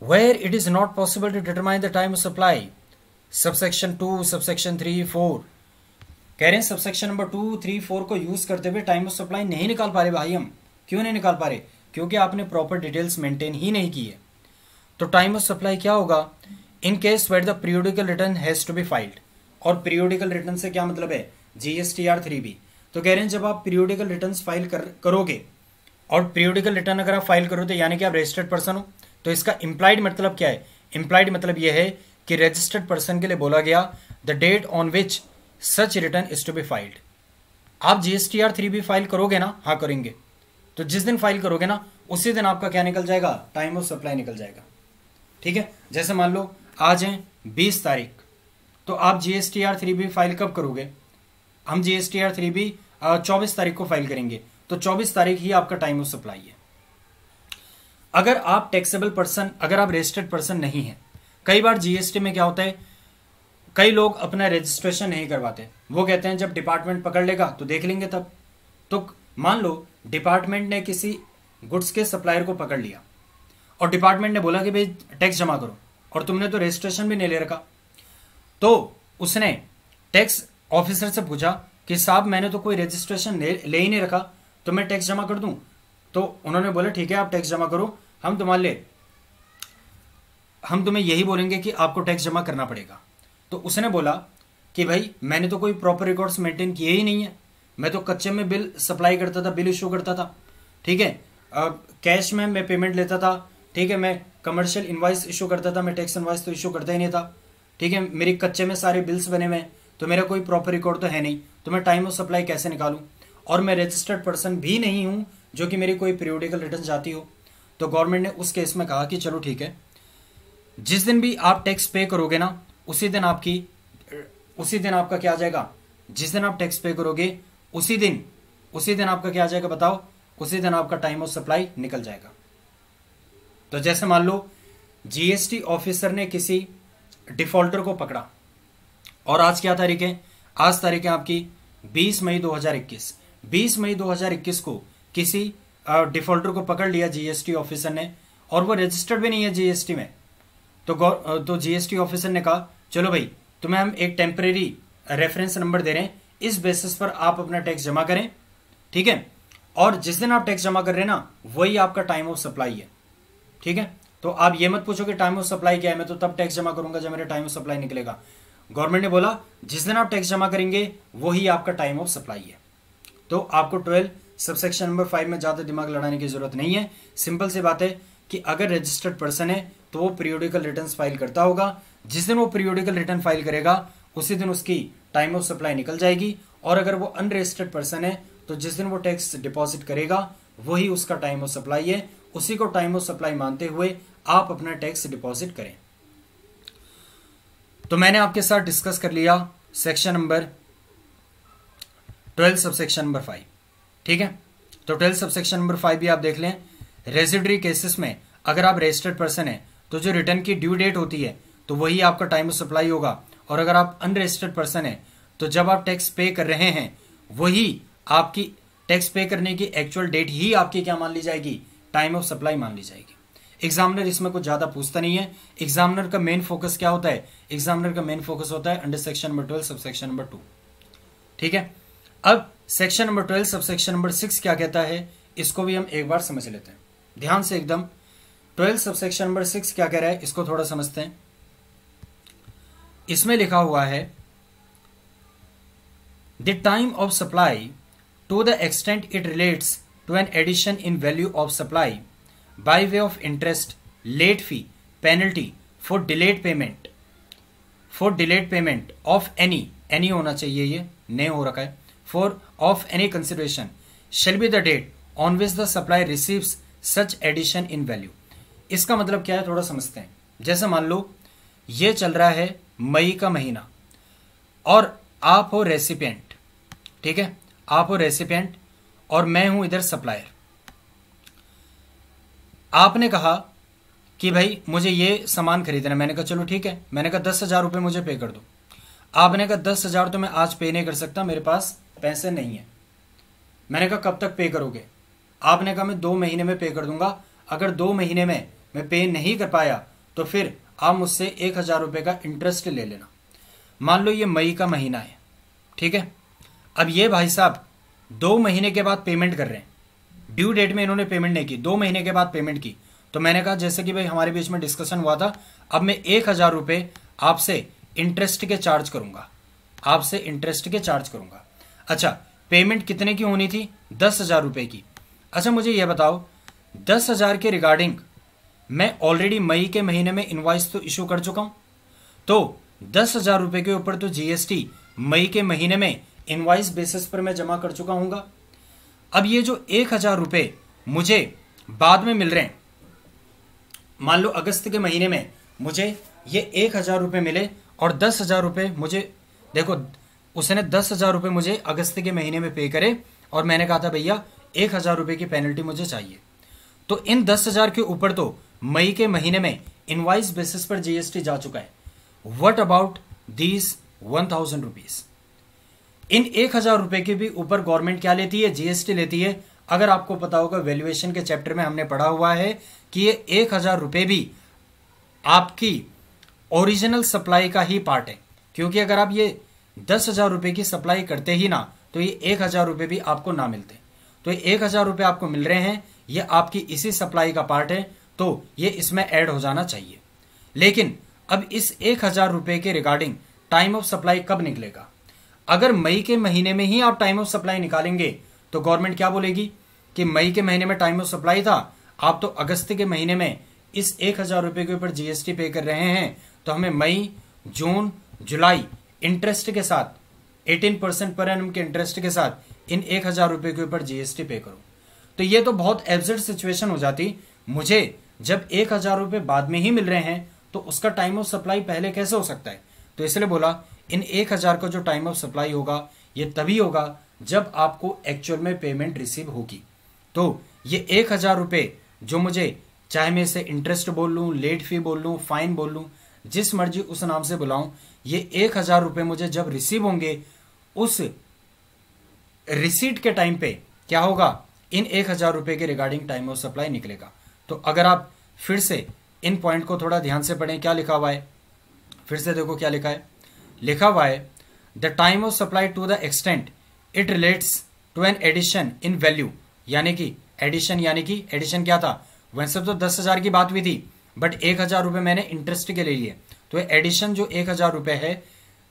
Speaker 1: where it is not possible to determine the time of supply subsection two subsection three four कह रहे हैं subsection number two three four को यूज करते हुए टाइम ऑफ सप्लाई नहीं निकाल पा रहे भाई हम क्यों नहीं निकाल पा रहे क्योंकि आपने प्रॉपर डिटेल्स मेंटेन ही नहीं की है तो टाइम ऑफ सप्लाई क्या होगा in case where the periodical return has to be filed और पीरियोडिकल रिटर्न से क्या मतलब है जीएसटीआर थ्री बी तो कह रहे हैं जब आप पीरियोडिकल रिटर्न फाइल कर, करोगे और पीरियोडिकल रिटर्न अगर आप फाइल करोगे तो यानी कि आप रजिस्टर्ड पर्सन हो तो इसका इम्प्लाइड मतलब क्या है इम्प्लाइड मतलब यह है कि रजिस्टर्ड पर्सन के लिए बोला गया the date on which such return is to be filed आप जीएसटी आर थ्री भी फाइल करोगे ना हाँ करेंगे तो जिस दिन फाइल करोगे ना उसी दिन आपका क्या निकल जाएगा टाइम ऑफ सप्लाई निकल जाएगा ठीक है जैसे मान लो आज है बीस तारीख तो आप जी आर थ्री भी फाइल कब करोगे हम जी आर थ्री भी चौबीस तारीख को फाइल करेंगे तो चौबीस तारीख ही आपका टाइम ऑफ सप्लाई है अगर आप टैक्सेबल पर्सन अगर आप रजिस्टर्ड पर्सन नहीं है कई बार जीएसटी में क्या होता है कई लोग अपना रजिस्ट्रेशन नहीं करवाते वो कहते हैं जब डिपार्टमेंट पकड़ लेगा तो देख लेंगे तब तो मान लो डिपार्टमेंट ने किसी गुड्स के सप्लायर को पकड़ लिया और डिपार्टमेंट ने बोला कि भाई टैक्स जमा करो और तुमने तो रजिस्ट्रेशन भी नहीं ले रखा तो उसने टैक्स ऑफिसर से पूछा कि साहब मैंने तो कोई रजिस्ट्रेशन ले, ले ही नहीं रखा तो मैं टैक्स जमा कर दूं तो उन्होंने बोला ठीक है आप टैक्स जमा करो हम तुम्हारे लिए हम तुम्हें यही बोलेंगे कि आपको टैक्स जमा करना पड़ेगा तो उसने बोला कि भाई मैंने तो कोई प्रॉपर रिकॉर्ड्स मेंटेन किए ही नहीं है मैं तो कच्चे में बिल सप्लाई करता था बिल इशू करता था ठीक है कैश में मैं पेमेंट लेता था ठीक है मैं कमर्शियल इन्वाइस इशू करता था मैं टैक्स इन्वाइस तो इशू करता ही नहीं था ठीक है मेरे कच्चे में सारे बिल्स बने हुए तो मेरा कोई प्रॉपर रिकॉर्ड तो है नहीं तो मैं टाइम ऑफ सप्लाई कैसे निकालूँ और मैं रजिस्टर्ड पर्सन भी नहीं हूँ जो कि मेरी कोई पीरियोडिकल रिटर्न जाती हो तो गवर्नमेंट ने उस केस में कहा कि चलो ठीक है जिस दिन भी आप टैक्स पे करोगे ना उसी दिन आपकी उसी दिन आपका क्या आ जाएगा जिस दिन आप टैक्स पे करोगे उसी दिन उसी दिन आपका क्या आ जाएगा बताओ उसी दिन आपका टाइम ऑफ सप्लाई निकल जाएगा तो जैसे मान लो जीएसटी ऑफिसर ने किसी डिफॉल्टर को पकड़ा और आज क्या तारीख है आज तारीख है आपकी 20 मई 2021 20 मई 2021 को किसी डिफॉल्टर को पकड़ लिया जीएसटी ऑफिसर ने और वो रजिस्टर्ड भी नहीं है जीएसटी में तो तो जीएसटी ऑफिसर ने कहा चलो भाई तुम्हें हम एक टेम्परेरी रेफरेंस नंबर दे रहे हैं इस बेसिस पर आप अपना टैक्स जमा करें ठीक है और जिस दिन आप टैक्स जमा कर रहे हैं ना वही आपका टाइम ऑफ सप्लाई है ठीक है तो आप ये मत पूछो कि टाइम ऑफ सप्लाई क्या है मैं तो तब टैक्स जमा करूंगा जब मेरा टाइम ऑफ सप्लाई निकलेगा गवर्नमेंट ने बोला जिस दिन आप टैक्स जमा करेंगे वही आपका टाइम ऑफ सप्लाई है तो आपको ट्वेल्व सबसेक्शन नंबर फाइव में ज़्यादा दिमाग लड़ाने की ज़रूरत नहीं है सिंपल सी बात है कि अगर रजिस्टर्ड पर्सन है तो वो पीरियोडिकल रिटर्न फाइल करता होगा जिस दिन वो पीरियोडिकल रिटर्न फाइल करेगा उसी दिन उसकी टाइम ऑफ सप्लाई निकल जाएगी और अगर वो अनरजिस्टर्ड पर्सन है तो जिस दिन वो टैक्स डिपॉजिट करेगा वही उसका टाइम ऑफ सप्लाई है उसी को टाइम ऑफ सप्लाई मानते हुए आप अपना टैक्स डिपॉजिट करें तो मैंने आपके साथ डिस्कस कर लिया section number twelve subsection number five ठीक है तो ट्वेल्थ सबसेक्शन नंबर फाइव भी आप देख लें रेजिडरी केसेस में अगर आप रजिस्टर्ड पर्सन है तो जो रिटर्न की ड्यू डेट होती है तो वही आपका टाइम ऑफ सप्लाई होगा और अगर आप अनरजिस्टर्ड पर्सन है तो जब आप टैक्स पे कर रहे हैं वही आपकी टैक्स पे करने की एक्चुअल डेट ही आपकी क्या मान ली जाएगी टाइम ऑफ सप्लाई मान ली जाएगी एग्जामिनर इसमें कुछ ज्यादा पूछता नहीं है एग्जामिनर का मेन फोकस क्या होता है एग्जामिनर का मेन फोकस होता है under section number twelve sub section number two ठीक है अब section number twelve sub section number six क्या कहता है इसको भी हम एक बार समझ लेते हैं ध्यान से एकदम twelve sub section number six क्या कह रहा है इसको थोड़ा समझते हैं इसमें लिखा हुआ है the time of supply to the extent it relates to an addition in value of supply by way of interest late fee penalty for delayed payment for delayed payment of any any होना चाहिए ये नहीं हो रखा है for of any consideration shall be the date on which the supply receives such addition in value इसका मतलब क्या है थोड़ा समझते हैं जैसे मान लो ये चल रहा है मई का महीना और आप हो रेसिपेंट ठीक है आप हो रेसिपेंट और मैं हूं इधर सप्लायर आपने कहा कि भाई मुझे ये सामान खरीदना मैंने कहा चलो ठीक है मैंने कहा दस हजार रुपये मुझे पे कर दो आपने कहा दस हजार तो मैं आज पे नहीं कर सकता मेरे पास पैसे नहीं है मैंने कहा कब तक पे करोगे आपने कहा मैं दो महीने में पे कर दूंगा अगर दो महीने में मैं पे नहीं कर पाया तो फिर आप मुझसे एक हज़ार रुपये का इंटरेस्ट ले लेना मान लो ये मई का महीना है ठीक है अब ये भाई साहब दो महीने के बाद पेमेंट कर रहे हैं ड्यू डेट में इन्होंने पेमेंट नहीं की दो महीने के बाद पेमेंट की तो मैंने कहा जैसे कि भाई हमारे बीच में डिस्कशन हुआ था अब मैं एक हज़ार रुपये आपसे इंटरेस्ट के चार्ज करूंगा आपसे इंटरेस्ट के चार्ज करूंगा अच्छा पेमेंट कितने की होनी थी दस हजार रुपए की अच्छा मुझे यह बताओ दस हजार के रिगार्डिंग मैं ऑलरेडी मई के महीने में इनवॉइस तो इशू कर चुका हूँ तो दस हजार रुपए के ऊपर तो जीएसटी मई के महीने में इनवॉइस बेसिस पर मैं जमा कर चुका हूंगा अब ये जो एक हजार रुपये मुझे बाद में मिल रहे हैं मान लो अगस्त के महीने में मुझे ये एक हजार रुपए मिले और दस हजार रुपये मुझे देखो उसने दस हजार रुपये मुझे अगस्त के महीने में पे करे और मैंने कहा था भैया एक हजार रुपये की पेनल्टी मुझे चाहिए तो इन दस हजार के ऊपर तो मई के महीने में इनवाइस बेसिस पर जीएसटी जा चुका है what about these one thousand rupees इन एक हजार रुपए के भी ऊपर गवर्नमेंट क्या लेती है जीएसटी लेती है अगर आपको पता होगा वैल्यूएशन के चैप्टर में हमने पढ़ा हुआ है कि ये एक हजार रुपये भी आपकी ओरिजिनल सप्लाई का ही पार्ट है क्योंकि अगर आप ये दस हजार रुपए की सप्लाई करते ही ना तो ये एक हजार रुपए भी आपको ना मिलते तो ये एक हजार रुपए आपको मिल रहे हैं ये आपकी इसी सप्लाई का पार्ट है तो ये इसमें ऐड हो जाना चाहिए लेकिन अब इस एक हजार रुपए के रिगार्डिंग टाइम ऑफ सप्लाई कब निकलेगा अगर मई के महीने में ही आप टाइम ऑफ सप्लाई निकालेंगे तो गवर्नमेंट क्या बोलेगी कि मई के महीने में टाइम ऑफ सप्लाई था आप तो अगस्त के महीने में इस एक हजार रुपए के ऊपर जीएसटी पे कर रहे हैं तो हमें मई जून जुलाई इंटरेस्ट के साथ 18 परसेंट पर एन के इंटरेस्ट के साथ इन एक हजार रुपए के ऊपर जीएसटी पे करो तो ये तो बहुत एब्जर्ड सिचुएशन हो जाती मुझे जब एक हजार रुपए बाद में ही मिल रहे हैं तो उसका टाइम ऑफ सप्लाई पहले कैसे हो सकता है तो इसलिए बोला इन एक हजार का जो टाइम ऑफ सप्लाई होगा ये तभी होगा जब आपको एक्चुअल में पेमेंट रिसीव होगी तो ये एक हजार रुपए जो मुझे चाहे मैं इसे इंटरेस्ट बोल लू लेट फी बोल लू फाइन बोल लू जिस मर्जी उस नाम से बुलाऊं ये एक हजार रुपए मुझे जब रिसीव होंगे उस रिसीट के टाइम पे क्या होगा इन एक हजार रुपए के रिगार्डिंग टाइम ऑफ सप्लाई निकलेगा तो अगर आप फिर से इन पॉइंट को थोड़ा ध्यान से पढ़ें क्या लिखा हुआ है फिर से देखो क्या लिखा है लिखा हुआ है the time of supply to the extent it relates to an addition in value यानी कि एडिशन यानी कि एडिशन क्या था वैसे तो दस हजार की बात भी थी बट एक हजार रुपए मैंने इंटरेस्ट के ले लिए तो एडिशन जो एक हज़ार रुपए है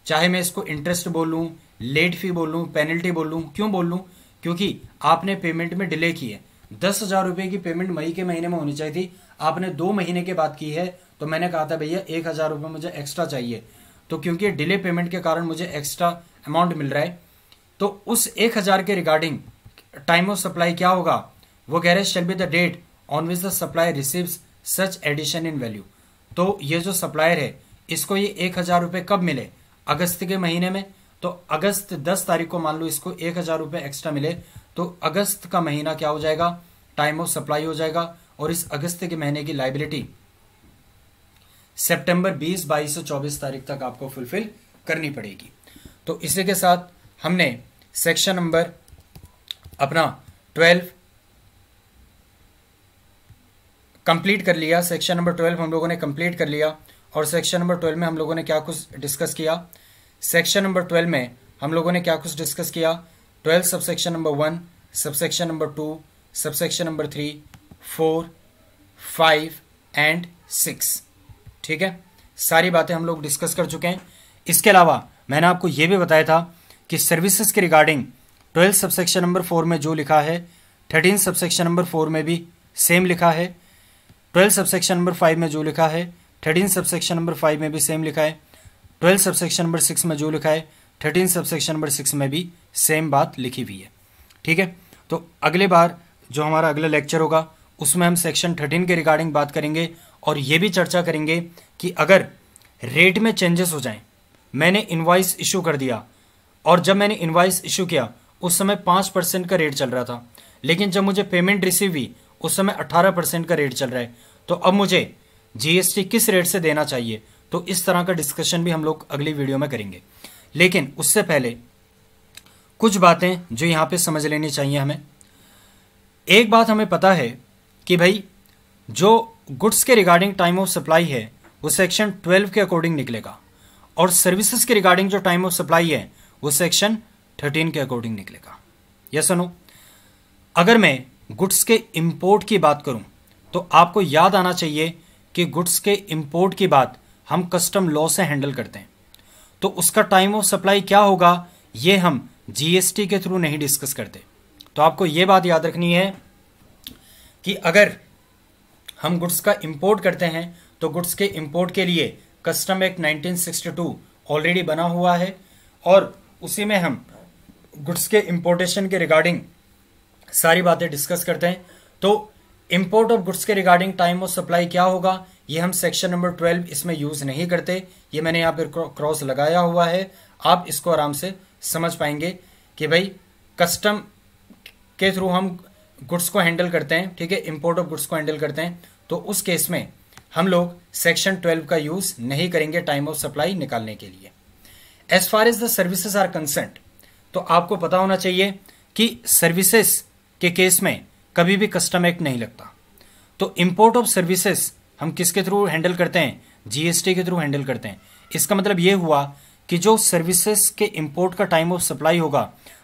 Speaker 1: चाहे मैं इसको इंटरेस्ट बोलू लेट फी बोलू पेनल्टी बोलू क्यों बोलू क्योंकि आपने पेमेंट में डिले की है दस हज़ार रुपए की पेमेंट मई के महीने में होनी चाहिए थी आपने दो महीने के बाद की है तो मैंने कहा था भैया एक हज़ार रुपए मुझे एक्स्ट्रा चाहिए तो क्योंकि डिले पेमेंट के कारण मुझे एक्स्ट्रा अमाउंट मिल रहा है तो उस एक हज़ार के रिगार्डिंग टाइम ऑफ सप्लाई क्या होगा वो कह रहे shall be the date on which the supply receives such addition in value तो ये जो सप्लायर है इसको ये एक हजार रुपये कब मिले अगस्त के महीने में तो अगस्त दस तारीख को मान लो इसको एक हजार रुपये एक्स्ट्रा मिले तो अगस्त का महीना क्या हो जाएगा टाइम ऑफ सप्लाई हो जाएगा और इस अगस्त के महीने की लाइबिलिटी सेप्टेंबर 20, बाईस से चौबीस तारीख तक आपको फुलफिल करनी पड़ेगी तो इसी के साथ हमने सेक्शन नंबर अपना 12 कंप्लीट कर लिया सेक्शन नंबर 12 हम लोगों ने कंप्लीट कर लिया और सेक्शन नंबर ट्वेल्व में हम लोगों ने क्या कुछ डिस्कस किया सेक्शन नंबर ट्वेल्व में हम लोगों ने क्या कुछ डिस्कस किया twelve subsection number one subsection number two subsection number three four five and six ठीक है सारी बातें हम लोग डिस्कस कर चुके हैं इसके अलावा मैंने आपको यह भी बताया था कि सर्विसेज के regarding twelfth subsection number four में जो लिखा है थर्टीन सबसेक्शन नंबर फोर में भी सेम लिखा है ट्वेल्थ सबसेक्शन नंबर फाइव में जो लिखा है थर्टीन सबसेक्शन नंबर फाइव में भी सेम लिखा है ट्वेल्व सबसेक्शन नंबर सिक्स में जो लिखा है थर्टीन सबसेक्शन नंबर सिक्स में भी सेम बात लिखी हुई है ठीक है तो अगले बार जो हमारा अगला लेक्चर होगा उसमें हम सेक्शन थर्टीन के रिगार्डिंग बात करेंगे और ये भी चर्चा करेंगे कि अगर रेट में चेंजेस हो जाएं मैंने इन्वाइस इशू कर दिया और जब मैंने इन्वाइस इशू किया उस समय पाँच परसेंट का रेट चल रहा था लेकिन जब मुझे पेमेंट रिसीव हुई उस समय अट्ठारह परसेंट का रेट चल रहा है तो अब मुझे जीएसटी किस रेट से देना चाहिए तो इस तरह का डिस्कशन भी हम लोग अगली वीडियो में करेंगे लेकिन उससे पहले कुछ बातें जो यहाँ पे समझ लेनी चाहिए हमें एक बात हमें पता है कि भाई जो गुड्स के रिगार्डिंग टाइम ऑफ सप्लाई है वो सेक्शन 12 के अकॉर्डिंग निकलेगा और सर्विसेज के रिगार्डिंग जो टाइम ऑफ सप्लाई है वो सेक्शन 13 के अकॉर्डिंग निकलेगा यह सुनो अगर मैं गुड्स के इंपोर्ट की बात करूं तो आपको याद आना चाहिए कि गुड्स के इंपोर्ट की बात हम कस्टम लॉ से हैंडल करते हैं तो उसका टाइम ऑफ सप्लाई क्या होगा ये हम जीएसटी के थ्रू नहीं डिस्कस करते तो आपको ये बात याद रखनी है कि अगर हम गुड्स का इंपोर्ट करते हैं तो गुड्स के इंपोर्ट के लिए कस्टम एक्ट नाइनटीन ऑलरेडी बना हुआ है और उसी में हम गुड्स के इम्पोर्टेशन के रिगार्डिंग सारी बातें डिस्कस करते हैं तो इम्पोर्ट ऑफ गुड्स के रिगार्डिंग टाइम ऑफ सप्लाई क्या होगा ये हम सेक्शन नंबर ट्वेल्व इसमें यूज नहीं करते ये मैंने यहाँ पर क्रॉस लगाया हुआ है आप इसको आराम से समझ पाएंगे कि भाई कस्टम के थ्रू हम गुड्स को हैंडल करते हैं ठीक है इम्पोर्ट ऑफ गुड्स को हैंडल करते हैं तो उस केस में हम लोग सेक्शन ट्वेल्व का यूज नहीं करेंगे टाइम ऑफ सप्लाई निकालने के लिए as far as the services are concerned तो आपको पता होना चाहिए कि सर्विसेस के केस में कभी भी कस्टम एक्ट नहीं लगता तो इम्पोर्ट ऑफ सर्विसेस हम किसके थ्रू हैंडल करते हैं जीएसटी के थ्रू हैंडल करते हैं इसका मतलब ये हुआ कि जो सर्विसेस के इम्पोर्ट का टाइम ऑफ सप्लाई होगा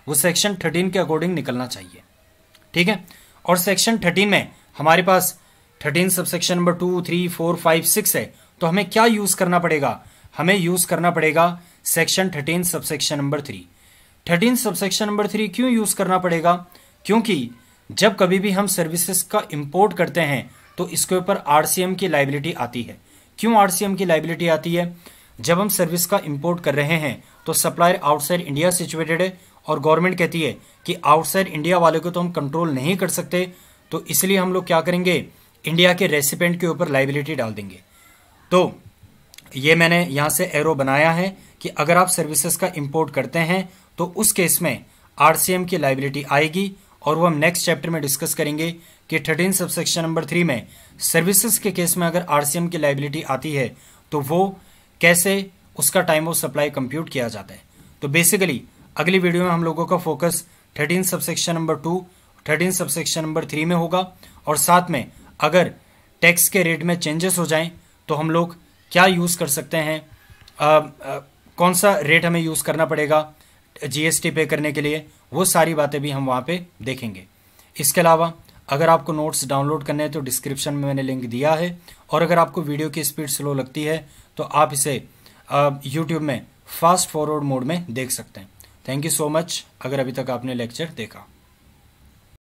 Speaker 1: वो सेक्शन थर्टीन के अकॉर्डिंग निकलना चाहिए ठीक है और सेक्शन थर्टीन में हमारे पास thirteen sub section number two three four five six है तो हमें क्या यूज़ करना पड़ेगा हमें यूज़ करना पड़ेगा section thirteen subsection number three thirteen subsection number three क्यों यूज़ करना पड़ेगा क्योंकि जब कभी भी हम सर्विसेज का इम्पोर्ट करते हैं तो इसके ऊपर आरसीएम की लाइबिलिटी आती है क्यों आरसीएम की लाइबिलिटी आती है जब हम सर्विस का इम्पोर्ट कर रहे हैं तो सप्लायर आउटसाइड इंडिया सिचुएटेड है और गवर्नमेंट कहती है कि आउटसाइड इंडिया वाले को तो हम कंट्रोल नहीं कर सकते तो इसलिए हम लोग क्या करेंगे इंडिया के रेसिपेंट के ऊपर लाइबिलिटी डाल देंगे तो ये मैंने यहाँ से एरो बनाया है कि अगर आप सर्विसेज का इम्पोर्ट करते हैं तो उस केस में आरसीएम की लाइबिलिटी आएगी और वो हम नेक्स्ट चैप्टर में डिस्कस करेंगे कि thirteen sub section number three में सर्विसेज के केस में अगर आरसीएम की लाइबिलिटी आती है तो वो कैसे उसका टाइम ऑफ सप्लाई कंप्यूट किया जाता है तो बेसिकली अगली वीडियो में हम लोगों का focus thirteen subsection number two thirteen subsection number three में होगा और साथ में अगर टैक्स के रेट में चेंजेस हो जाएं तो हम लोग क्या यूज़ कर सकते हैं आ, आ, कौन सा रेट हमें यूज़ करना पड़ेगा जीएसटी पे करने के लिए वो सारी बातें भी हम वहाँ पे देखेंगे इसके अलावा अगर आपको नोट्स डाउनलोड करने हैं तो डिस्क्रिप्शन में मैंने लिंक दिया है और अगर आपको वीडियो की स्पीड स्लो लगती है तो आप इसे यूट्यूब में फास्ट फॉरवर्ड मोड में देख सकते हैं थैंक यू सो मच अगर अभी तक आपने लेक्चर देखा